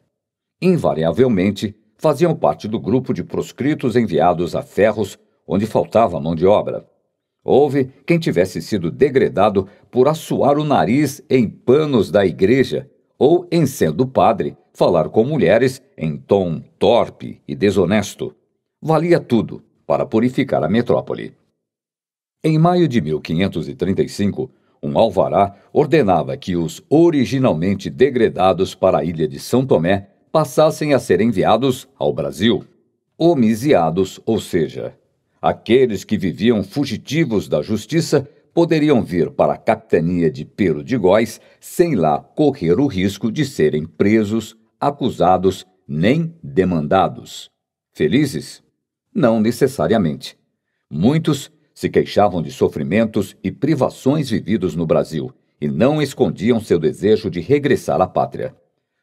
A: Invariavelmente, faziam parte do grupo de proscritos enviados a ferros onde faltava mão de obra Houve quem tivesse sido degredado por assoar o nariz em panos da igreja ou, em sendo padre, falar com mulheres em tom torpe e desonesto. Valia tudo para purificar a metrópole. Em maio de 1535, um alvará ordenava que os originalmente degredados para a ilha de São Tomé passassem a ser enviados ao Brasil, homiziados, ou seja, Aqueles que viviam fugitivos da justiça poderiam vir para a capitania de Pero de Góis sem lá correr o risco de serem presos, acusados nem demandados. Felizes? Não necessariamente. Muitos se queixavam de sofrimentos e privações vividos no Brasil e não escondiam seu desejo de regressar à pátria.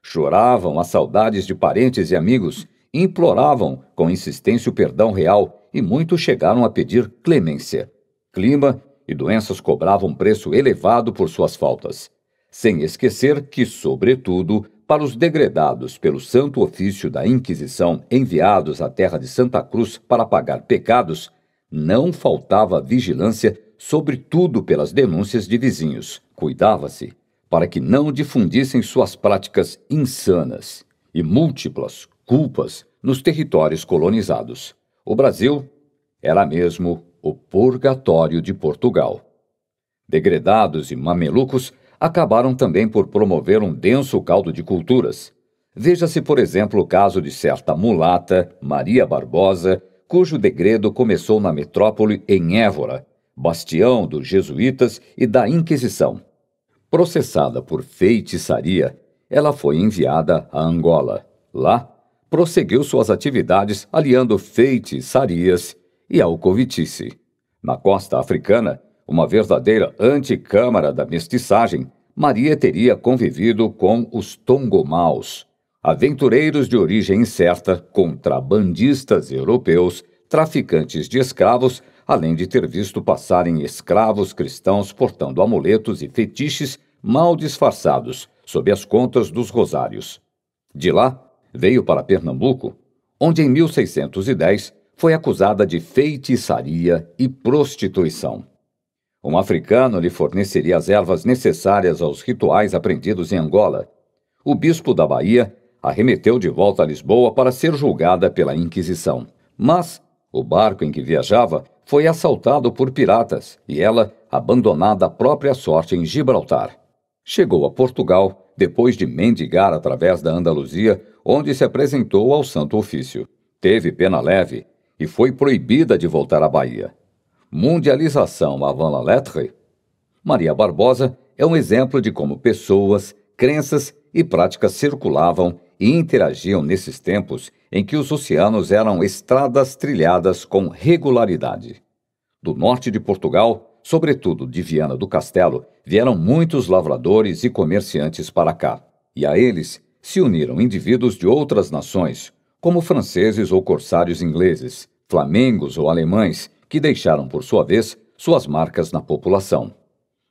A: Choravam as saudades de parentes e amigos, imploravam com insistência o perdão real e muitos chegaram a pedir clemência. Clima e doenças cobravam preço elevado por suas faltas. Sem esquecer que, sobretudo, para os degredados pelo santo ofício da Inquisição enviados à terra de Santa Cruz para pagar pecados, não faltava vigilância, sobretudo pelas denúncias de vizinhos. Cuidava-se para que não difundissem suas práticas insanas e múltiplas culpas nos territórios colonizados. O Brasil era mesmo o purgatório de Portugal. Degredados e mamelucos acabaram também por promover um denso caldo de culturas. Veja-se, por exemplo, o caso de certa mulata, Maria Barbosa, cujo degredo começou na metrópole em Évora, bastião dos jesuítas e da Inquisição. Processada por feitiçaria, ela foi enviada a Angola. Lá, prosseguiu suas atividades aliando feitiçarias e alcovitice. Na costa africana, uma verdadeira anticâmara da mestiçagem, Maria teria convivido com os tongomaus, aventureiros de origem incerta, contrabandistas europeus, traficantes de escravos, além de ter visto passarem escravos cristãos portando amuletos e fetiches mal disfarçados sob as contas dos rosários. De lá, veio para Pernambuco, onde em 1610 foi acusada de feitiçaria e prostituição. Um africano lhe forneceria as ervas necessárias aos rituais aprendidos em Angola. O bispo da Bahia a remeteu de volta a Lisboa para ser julgada pela Inquisição. Mas o barco em que viajava foi assaltado por piratas e ela abandonada à própria sorte em Gibraltar. Chegou a Portugal depois de mendigar através da Andaluzia onde se apresentou ao Santo Ofício. Teve pena leve e foi proibida de voltar à Bahia. Mundialização avant la lettre? Maria Barbosa é um exemplo de como pessoas, crenças e práticas circulavam e interagiam nesses tempos em que os oceanos eram estradas trilhadas com regularidade. Do norte de Portugal, sobretudo de Viana do Castelo, vieram muitos lavradores e comerciantes para cá, e a eles se uniram indivíduos de outras nações, como franceses ou corsários ingleses, flamengos ou alemães, que deixaram, por sua vez, suas marcas na população.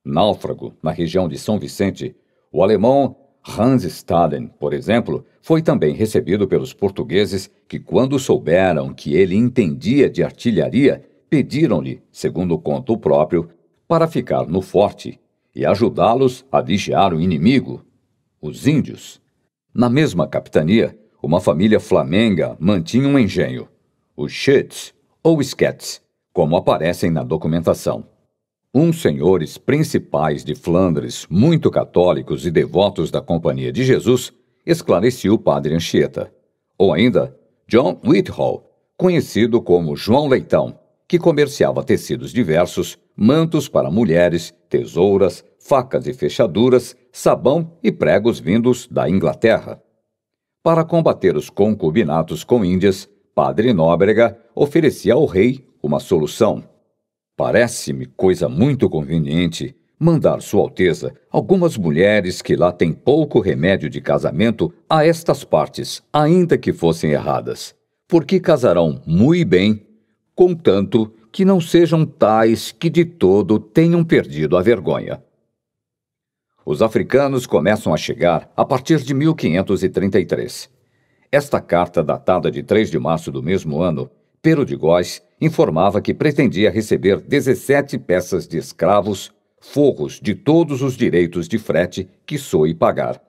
A: Náufrago, na região de São Vicente, o alemão Hans Staden, por exemplo, foi também recebido pelos portugueses que, quando souberam que ele entendia de artilharia, pediram-lhe, segundo conta o próprio, para ficar no forte e ajudá-los a vigiar o inimigo, os índios. Na mesma capitania, uma família flamenga mantinha um engenho, os Schütz ou Skets, como aparecem na documentação. Uns senhores principais de Flandres, muito católicos e devotos da Companhia de Jesus, esclareceu o padre Anchieta. Ou ainda, John Whithall, conhecido como João Leitão, que comerciava tecidos diversos mantos para mulheres, tesouras, facas e fechaduras, sabão e pregos vindos da Inglaterra. Para combater os concubinatos com Índias, Padre Nóbrega oferecia ao rei uma solução. Parece-me coisa muito conveniente mandar Sua Alteza algumas mulheres que lá têm pouco remédio de casamento a estas partes, ainda que fossem erradas, porque casarão muito bem, contanto que não sejam tais que de todo tenham perdido a vergonha. Os africanos começam a chegar a partir de 1533. Esta carta, datada de 3 de março do mesmo ano, Pero de Góes informava que pretendia receber 17 peças de escravos, forros de todos os direitos de frete que soe pagar.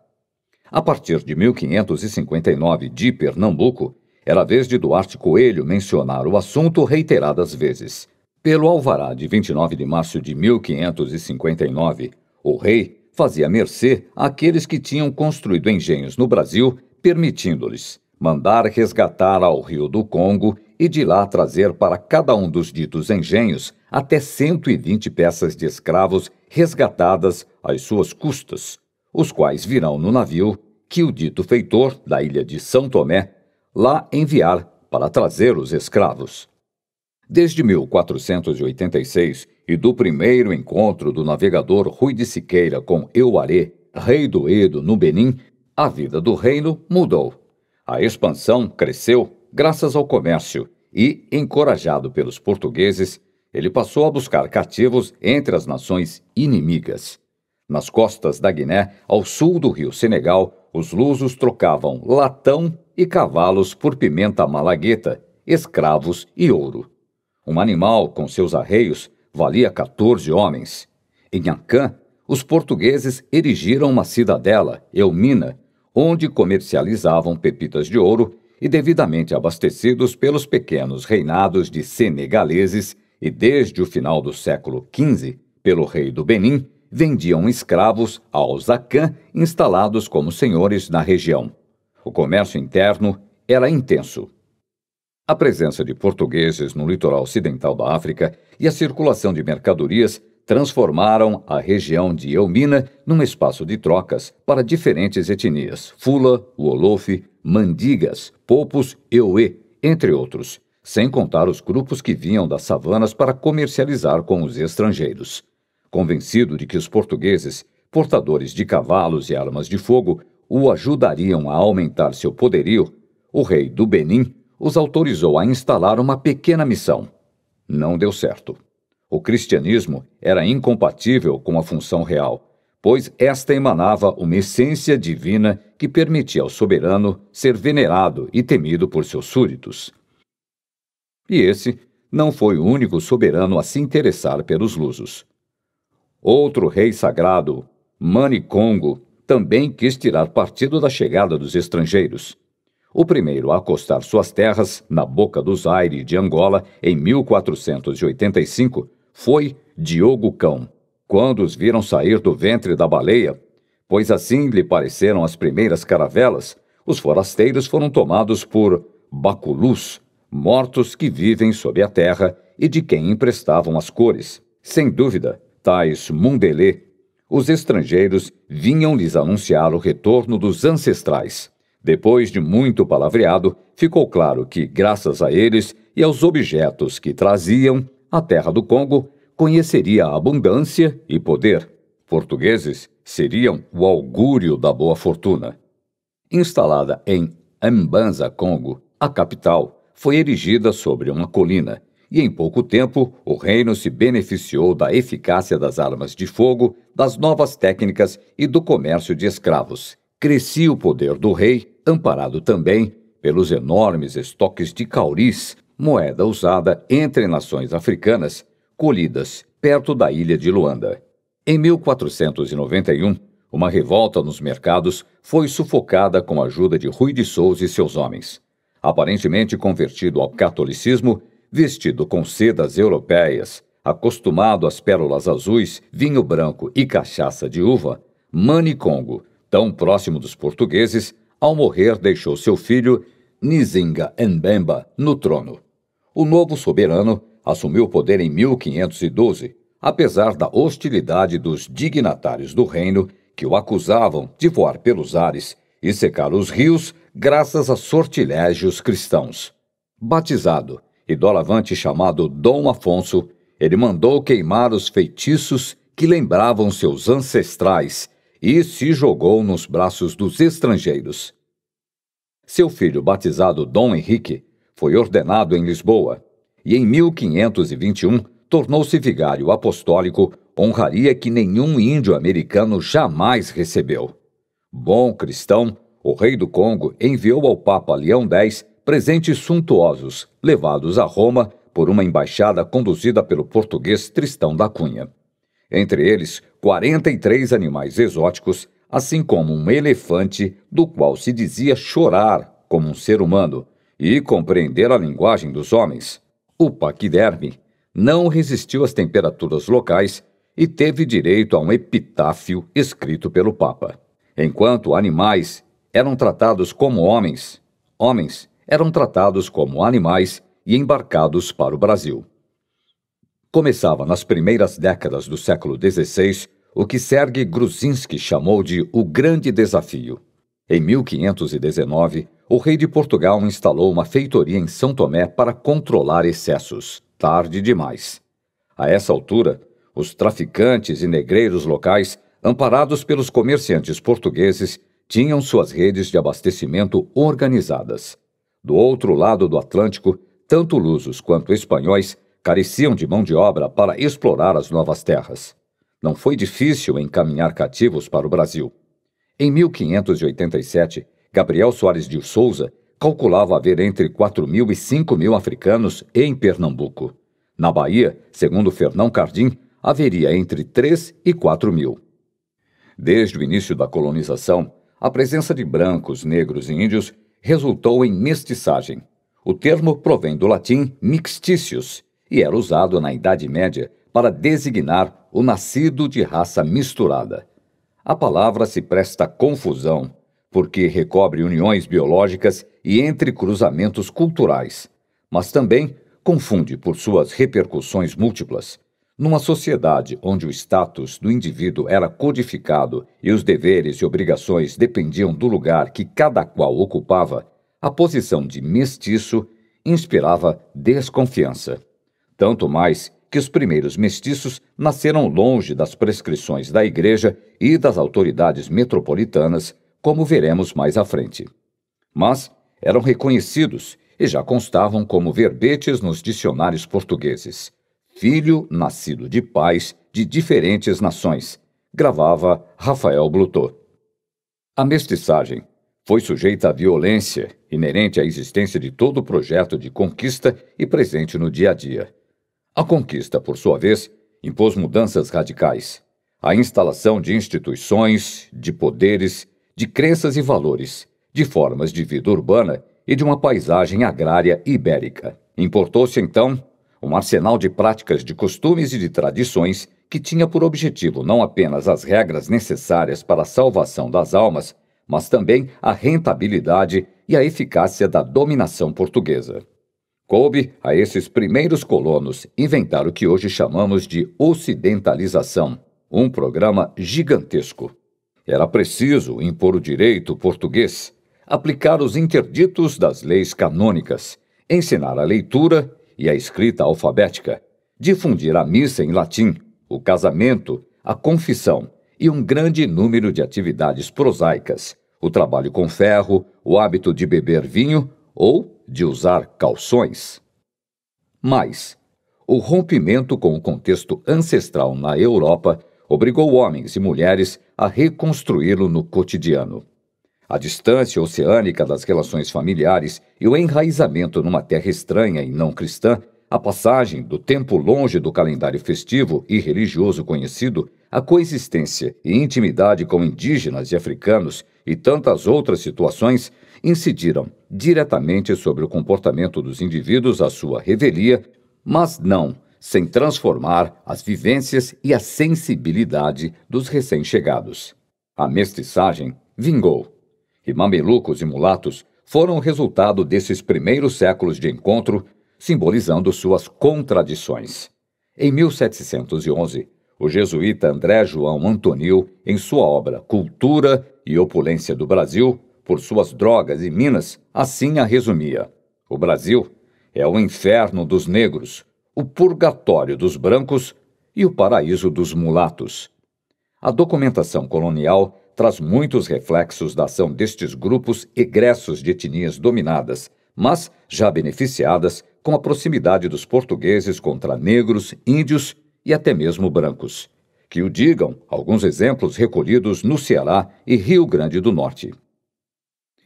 A: A partir de 1559 de Pernambuco, era vez de Duarte Coelho mencionar o assunto reiteradas vezes. Pelo alvará de 29 de março de 1559, o rei fazia mercê àqueles que tinham construído engenhos no Brasil, permitindo-lhes mandar resgatar ao rio do Congo e de lá trazer para cada um dos ditos engenhos até 120 peças de escravos resgatadas às suas custas, os quais virão no navio que o dito feitor da ilha de São Tomé lá enviar para trazer os escravos. Desde 1486 e do primeiro encontro do navegador Rui de Siqueira com Euaré, rei do Edo, no Benin, a vida do reino mudou. A expansão cresceu graças ao comércio e, encorajado pelos portugueses, ele passou a buscar cativos entre as nações inimigas. Nas costas da Guiné, ao sul do rio Senegal, os lusos trocavam latão e cavalos por pimenta malagueta, escravos e ouro. Um animal com seus arreios valia 14 homens. Em Ancã, os portugueses erigiram uma cidadela, Elmina, onde comercializavam pepitas de ouro e devidamente abastecidos pelos pequenos reinados de senegaleses e desde o final do século XV, pelo rei do Benin, vendiam escravos aos Acã instalados como senhores na região o comércio interno era intenso. A presença de portugueses no litoral ocidental da África e a circulação de mercadorias transformaram a região de Elmina num espaço de trocas para diferentes etnias: Fula, Wolof, Mandigas, Popos, Euê, entre outros, sem contar os grupos que vinham das savanas para comercializar com os estrangeiros. Convencido de que os portugueses, portadores de cavalos e armas de fogo, o ajudariam a aumentar seu poderio, o rei do Benin os autorizou a instalar uma pequena missão. Não deu certo. O cristianismo era incompatível com a função real, pois esta emanava uma essência divina que permitia ao soberano ser venerado e temido por seus súditos. E esse não foi o único soberano a se interessar pelos lusos. Outro rei sagrado, Manicongo, também quis tirar partido da chegada dos estrangeiros. O primeiro a acostar suas terras na boca dos Aire de Angola em 1485 foi Diogo Cão, quando os viram sair do ventre da baleia, pois assim lhe pareceram as primeiras caravelas, os forasteiros foram tomados por baculus, mortos que vivem sob a terra e de quem emprestavam as cores. Sem dúvida, tais mundelê os estrangeiros vinham-lhes anunciar o retorno dos ancestrais. Depois de muito palavreado, ficou claro que, graças a eles e aos objetos que traziam, a terra do Congo conheceria abundância e poder. Portugueses seriam o augúrio da boa fortuna. Instalada em Mbanza, Congo, a capital foi erigida sobre uma colina e em pouco tempo o reino se beneficiou da eficácia das armas de fogo, das novas técnicas e do comércio de escravos. Crescia o poder do rei, amparado também pelos enormes estoques de cauris, moeda usada entre nações africanas, colhidas perto da ilha de Luanda. Em 1491, uma revolta nos mercados foi sufocada com a ajuda de Rui de Souza e seus homens. Aparentemente convertido ao catolicismo, vestido com sedas europeias, acostumado às pérolas azuis, vinho branco e cachaça de uva, Manicongo, tão próximo dos portugueses, ao morrer deixou seu filho Nzinga Mbemba no trono. O novo soberano assumiu o poder em 1512, apesar da hostilidade dos dignatários do reino que o acusavam de voar pelos ares e secar os rios graças a sortilégios cristãos. Batizado e doravante chamado Dom Afonso, ele mandou queimar os feitiços que lembravam seus ancestrais e se jogou nos braços dos estrangeiros. Seu filho, batizado Dom Henrique, foi ordenado em Lisboa e em 1521 tornou-se vigário apostólico, honraria que nenhum índio americano jamais recebeu. Bom cristão, o rei do Congo enviou ao Papa Leão X presentes suntuosos, levados a Roma por uma embaixada conduzida pelo português Tristão da Cunha. Entre eles, 43 animais exóticos, assim como um elefante, do qual se dizia chorar como um ser humano e compreender a linguagem dos homens. O paquiderme não resistiu às temperaturas locais e teve direito a um epitáfio escrito pelo Papa. Enquanto animais eram tratados como homens, homens eram tratados como animais e embarcados para o Brasil. Começava nas primeiras décadas do século XVI o que Sergei Gruzinski chamou de o Grande Desafio. Em 1519, o rei de Portugal instalou uma feitoria em São Tomé para controlar excessos, tarde demais. A essa altura, os traficantes e negreiros locais, amparados pelos comerciantes portugueses, tinham suas redes de abastecimento organizadas. Do outro lado do Atlântico, tanto lusos quanto espanhóis careciam de mão de obra para explorar as novas terras. Não foi difícil encaminhar cativos para o Brasil. Em 1587, Gabriel Soares de Souza calculava haver entre 4 mil e 5 mil africanos em Pernambuco. Na Bahia, segundo Fernão Cardim, haveria entre 3 e 4 mil. Desde o início da colonização, a presença de brancos, negros e índios resultou em mestiçagem. O termo provém do latim mixticius e era usado na Idade Média para designar o nascido de raça misturada. A palavra se presta confusão, porque recobre uniões biológicas e entre cruzamentos culturais, mas também confunde por suas repercussões múltiplas. Numa sociedade onde o status do indivíduo era codificado e os deveres e obrigações dependiam do lugar que cada qual ocupava, a posição de mestiço inspirava desconfiança. Tanto mais que os primeiros mestiços nasceram longe das prescrições da Igreja e das autoridades metropolitanas, como veremos mais à frente. Mas eram reconhecidos e já constavam como verbetes nos dicionários portugueses filho nascido de pais de diferentes nações, gravava Rafael Blutor. A mestiçagem foi sujeita à violência inerente à existência de todo projeto de conquista e presente no dia a dia. A conquista, por sua vez, impôs mudanças radicais, a instalação de instituições, de poderes, de crenças e valores, de formas de vida urbana e de uma paisagem agrária ibérica. Importou-se então um arsenal de práticas, de costumes e de tradições que tinha por objetivo não apenas as regras necessárias para a salvação das almas, mas também a rentabilidade e a eficácia da dominação portuguesa. Coube a esses primeiros colonos inventar o que hoje chamamos de ocidentalização, um programa gigantesco. Era preciso impor o direito português, aplicar os interditos das leis canônicas, ensinar a leitura e a escrita alfabética, difundir a missa em latim, o casamento, a confissão e um grande número de atividades prosaicas, o trabalho com ferro, o hábito de beber vinho ou de usar calções. Mas, o rompimento com o contexto ancestral na Europa obrigou homens e mulheres a reconstruí-lo no cotidiano. A distância oceânica das relações familiares e o enraizamento numa terra estranha e não cristã, a passagem do tempo longe do calendário festivo e religioso conhecido, a coexistência e intimidade com indígenas e africanos e tantas outras situações incidiram diretamente sobre o comportamento dos indivíduos à sua revelia, mas não sem transformar as vivências e a sensibilidade dos recém-chegados. A mestiçagem vingou e mamelucos e mulatos foram resultado desses primeiros séculos de encontro, simbolizando suas contradições. Em 1711, o jesuíta André João Antonil, em sua obra Cultura e Opulência do Brasil, por suas drogas e minas, assim a resumia: O Brasil é o inferno dos negros, o purgatório dos brancos e o paraíso dos mulatos. A documentação colonial traz muitos reflexos da ação destes grupos egressos de etnias dominadas, mas já beneficiadas com a proximidade dos portugueses contra negros, índios e até mesmo brancos. Que o digam alguns exemplos recolhidos no Ceará e Rio Grande do Norte.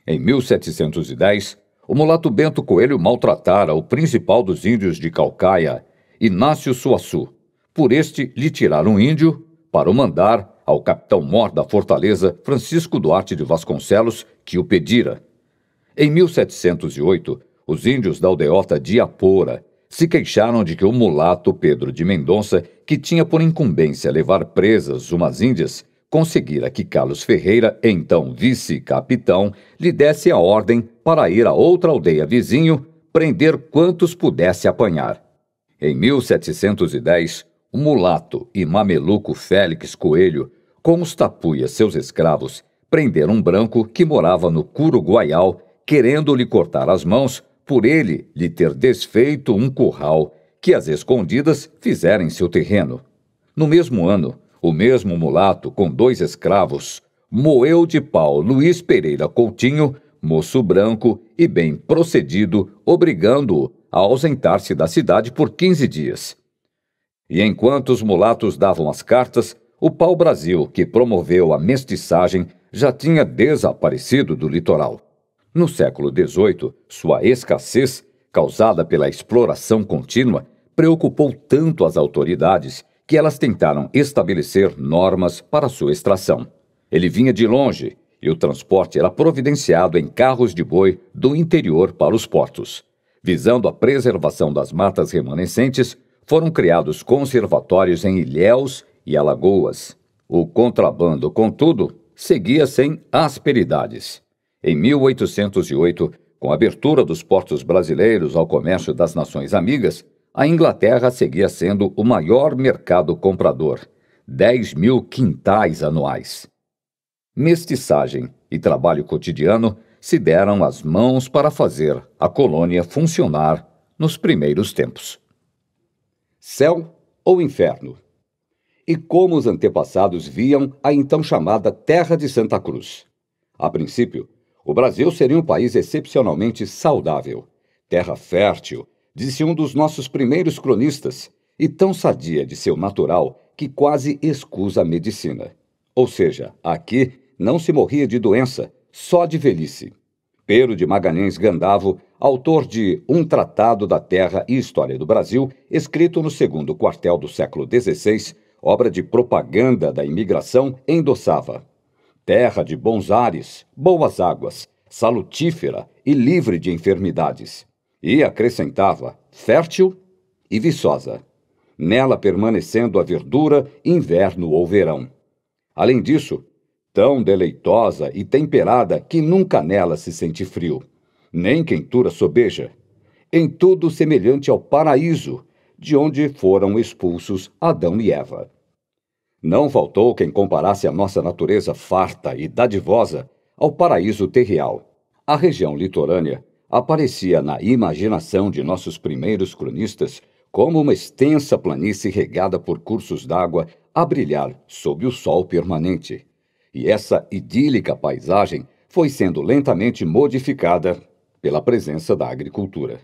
A: Em 1710, o mulato Bento Coelho maltratara o principal dos índios de Calcaia, Inácio Suaçu, por este lhe tirar um índio para o mandar ao capitão-mor da fortaleza Francisco Duarte de Vasconcelos, que o pedira. Em 1708, os índios da aldeota de Apora se queixaram de que o mulato Pedro de Mendonça, que tinha por incumbência levar presas umas índias, conseguira que Carlos Ferreira, então vice-capitão, lhe desse a ordem para ir a outra aldeia vizinho prender quantos pudesse apanhar. Em 1710, o mulato e mameluco Félix Coelho com os seus escravos, prenderam um branco que morava no Curuguaial, querendo lhe cortar as mãos por ele lhe ter desfeito um curral que as escondidas fizeram em seu terreno. No mesmo ano, o mesmo mulato com dois escravos moeu de pau Luiz Pereira Coutinho, moço branco e bem procedido, obrigando-o a ausentar-se da cidade por 15 dias. E enquanto os mulatos davam as cartas, o pau-brasil que promoveu a mestiçagem já tinha desaparecido do litoral. No século XVIII, sua escassez, causada pela exploração contínua, preocupou tanto as autoridades que elas tentaram estabelecer normas para sua extração. Ele vinha de longe e o transporte era providenciado em carros de boi do interior para os portos. Visando a preservação das matas remanescentes, foram criados conservatórios em ilhéus e Alagoas. O contrabando, contudo, seguia sem asperidades. Em 1808, com a abertura dos portos brasileiros ao comércio das nações amigas, a Inglaterra seguia sendo o maior mercado comprador, 10 mil quintais anuais. Mestiçagem e trabalho cotidiano se deram as mãos para fazer a colônia funcionar nos primeiros tempos. Céu ou inferno? e como os antepassados viam a então chamada Terra de Santa Cruz. A princípio, o Brasil seria um país excepcionalmente saudável, terra fértil, disse um dos nossos primeiros cronistas, e tão sadia de seu natural que quase escusa a medicina. Ou seja, aqui não se morria de doença, só de velhice. Pero de Magalhães Gandavo, autor de Um Tratado da Terra e História do Brasil, escrito no segundo quartel do século XVI, obra de propaganda da imigração, endossava: terra de bons ares, boas águas, salutífera e livre de enfermidades. E acrescentava: fértil e viçosa, nela permanecendo a verdura inverno ou verão. Além disso, tão deleitosa e temperada que nunca nela se sente frio, nem quentura sobeja. Em tudo semelhante ao paraíso de onde foram expulsos Adão e Eva. Não faltou quem comparasse a nossa natureza farta e dadivosa ao paraíso terreal. A região litorânea aparecia na imaginação de nossos primeiros cronistas como uma extensa planície regada por cursos d'água a brilhar sob o sol permanente. E essa idílica paisagem foi sendo lentamente modificada pela presença da agricultura.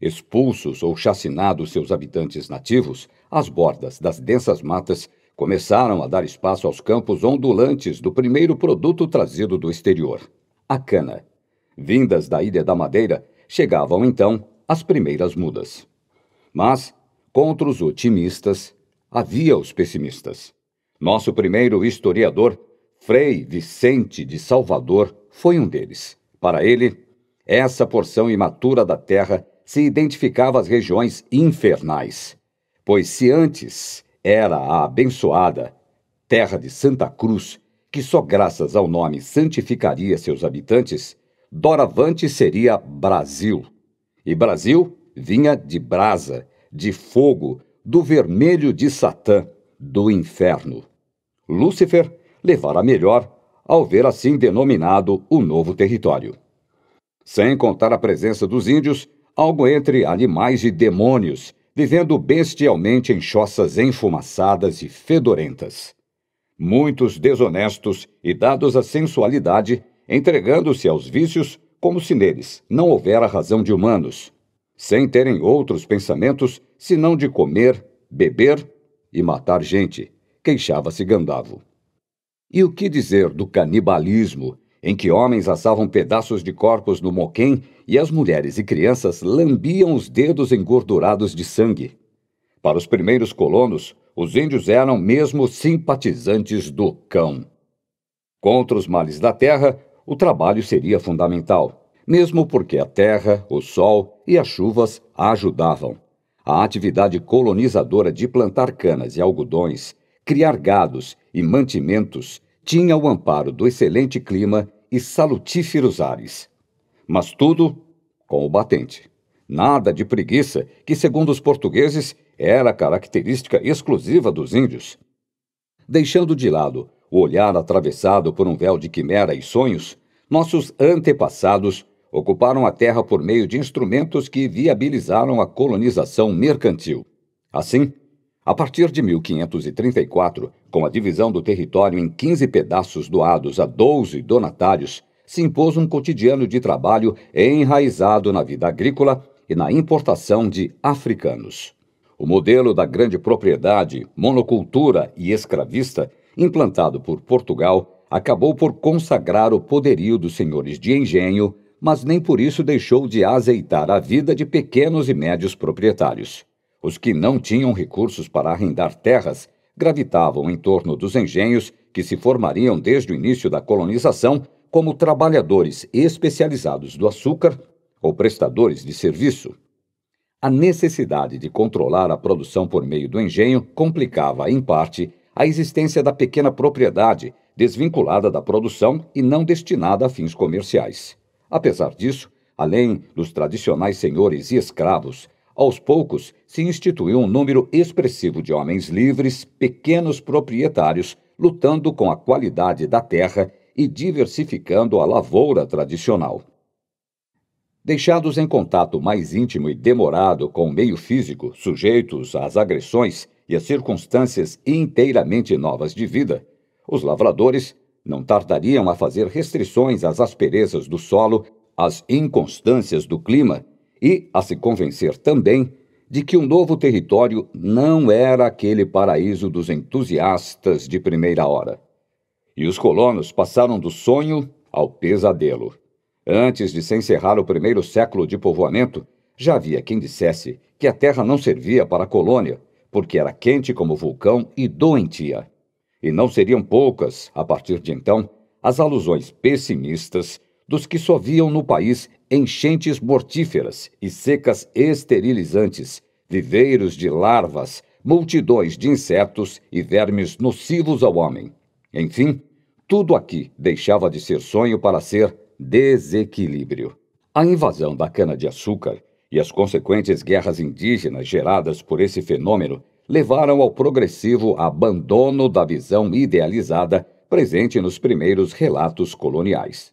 A: Expulsos ou chacinados seus habitantes nativos, as bordas das densas matas começaram a dar espaço aos campos ondulantes do primeiro produto trazido do exterior, a cana. Vindas da Ilha da Madeira, chegavam então as primeiras mudas. Mas, contra os otimistas, havia os pessimistas. Nosso primeiro historiador, Frei Vicente de Salvador, foi um deles. Para ele, essa porção imatura da terra se identificava as regiões infernais, pois se antes era a abençoada terra de Santa Cruz, que só graças ao nome santificaria seus habitantes, doravante seria Brasil. E Brasil vinha de brasa, de fogo, do vermelho de Satã, do inferno. Lúcifer levara melhor ao ver assim denominado o novo território. Sem contar a presença dos índios, algo entre animais e demônios, vivendo bestialmente em choças enfumaçadas e fedorentas. Muitos desonestos e dados à sensualidade, entregando-se aos vícios como se neles não houvera razão de humanos, sem terem outros pensamentos senão de comer, beber e matar gente, queixava-se Gandavo. E o que dizer do canibalismo, em que homens assavam pedaços de corpos no moquém e as mulheres e crianças lambiam os dedos engordurados de sangue. Para os primeiros colonos, os índios eram mesmo simpatizantes do cão. Contra os males da terra, o trabalho seria fundamental, mesmo porque a terra, o sol e as chuvas a ajudavam. A atividade colonizadora de plantar canas e algodões, criar gados e mantimentos tinha o amparo do excelente clima e salutíferos ares. Mas tudo com o batente. Nada de preguiça, que, segundo os portugueses, era característica exclusiva dos índios. Deixando de lado o olhar atravessado por um véu de quimera e sonhos, nossos antepassados ocuparam a terra por meio de instrumentos que viabilizaram a colonização mercantil. Assim, a partir de 1534, com a divisão do território em 15 pedaços doados a 12 donatários, se impôs um cotidiano de trabalho enraizado na vida agrícola e na importação de africanos. O modelo da grande propriedade, monocultura e escravista, implantado por Portugal, acabou por consagrar o poderio dos senhores de engenho, mas nem por isso deixou de azeitar a vida de pequenos e médios proprietários. Os que não tinham recursos para arrendar terras gravitavam em torno dos engenhos que se formariam desde o início da colonização como trabalhadores especializados do açúcar ou prestadores de serviço. A necessidade de controlar a produção por meio do engenho complicava, em parte, a existência da pequena propriedade, desvinculada da produção e não destinada a fins comerciais. Apesar disso, além dos tradicionais senhores e escravos, aos poucos, se instituiu um número expressivo de homens livres, pequenos proprietários, lutando com a qualidade da terra e diversificando a lavoura tradicional. Deixados em contato mais íntimo e demorado com o meio físico, sujeitos às agressões e às circunstâncias inteiramente novas de vida, os lavradores não tardariam a fazer restrições às asperezas do solo, às inconstâncias do clima e a se convencer também de que um novo território não era aquele paraíso dos entusiastas de primeira hora. E os colonos passaram do sonho ao pesadelo. Antes de se encerrar o primeiro século de povoamento, já havia quem dissesse que a terra não servia para a colônia, porque era quente como vulcão e doentia. E não seriam poucas, a partir de então, as alusões pessimistas dos que só viam no país enchentes mortíferas e secas esterilizantes, viveiros de larvas, multidões de insetos e vermes nocivos ao homem. Enfim, tudo aqui deixava de ser sonho para ser desequilíbrio. A invasão da cana-de-açúcar e as consequentes guerras indígenas geradas por esse fenômeno levaram ao progressivo abandono da visão idealizada presente nos primeiros relatos coloniais.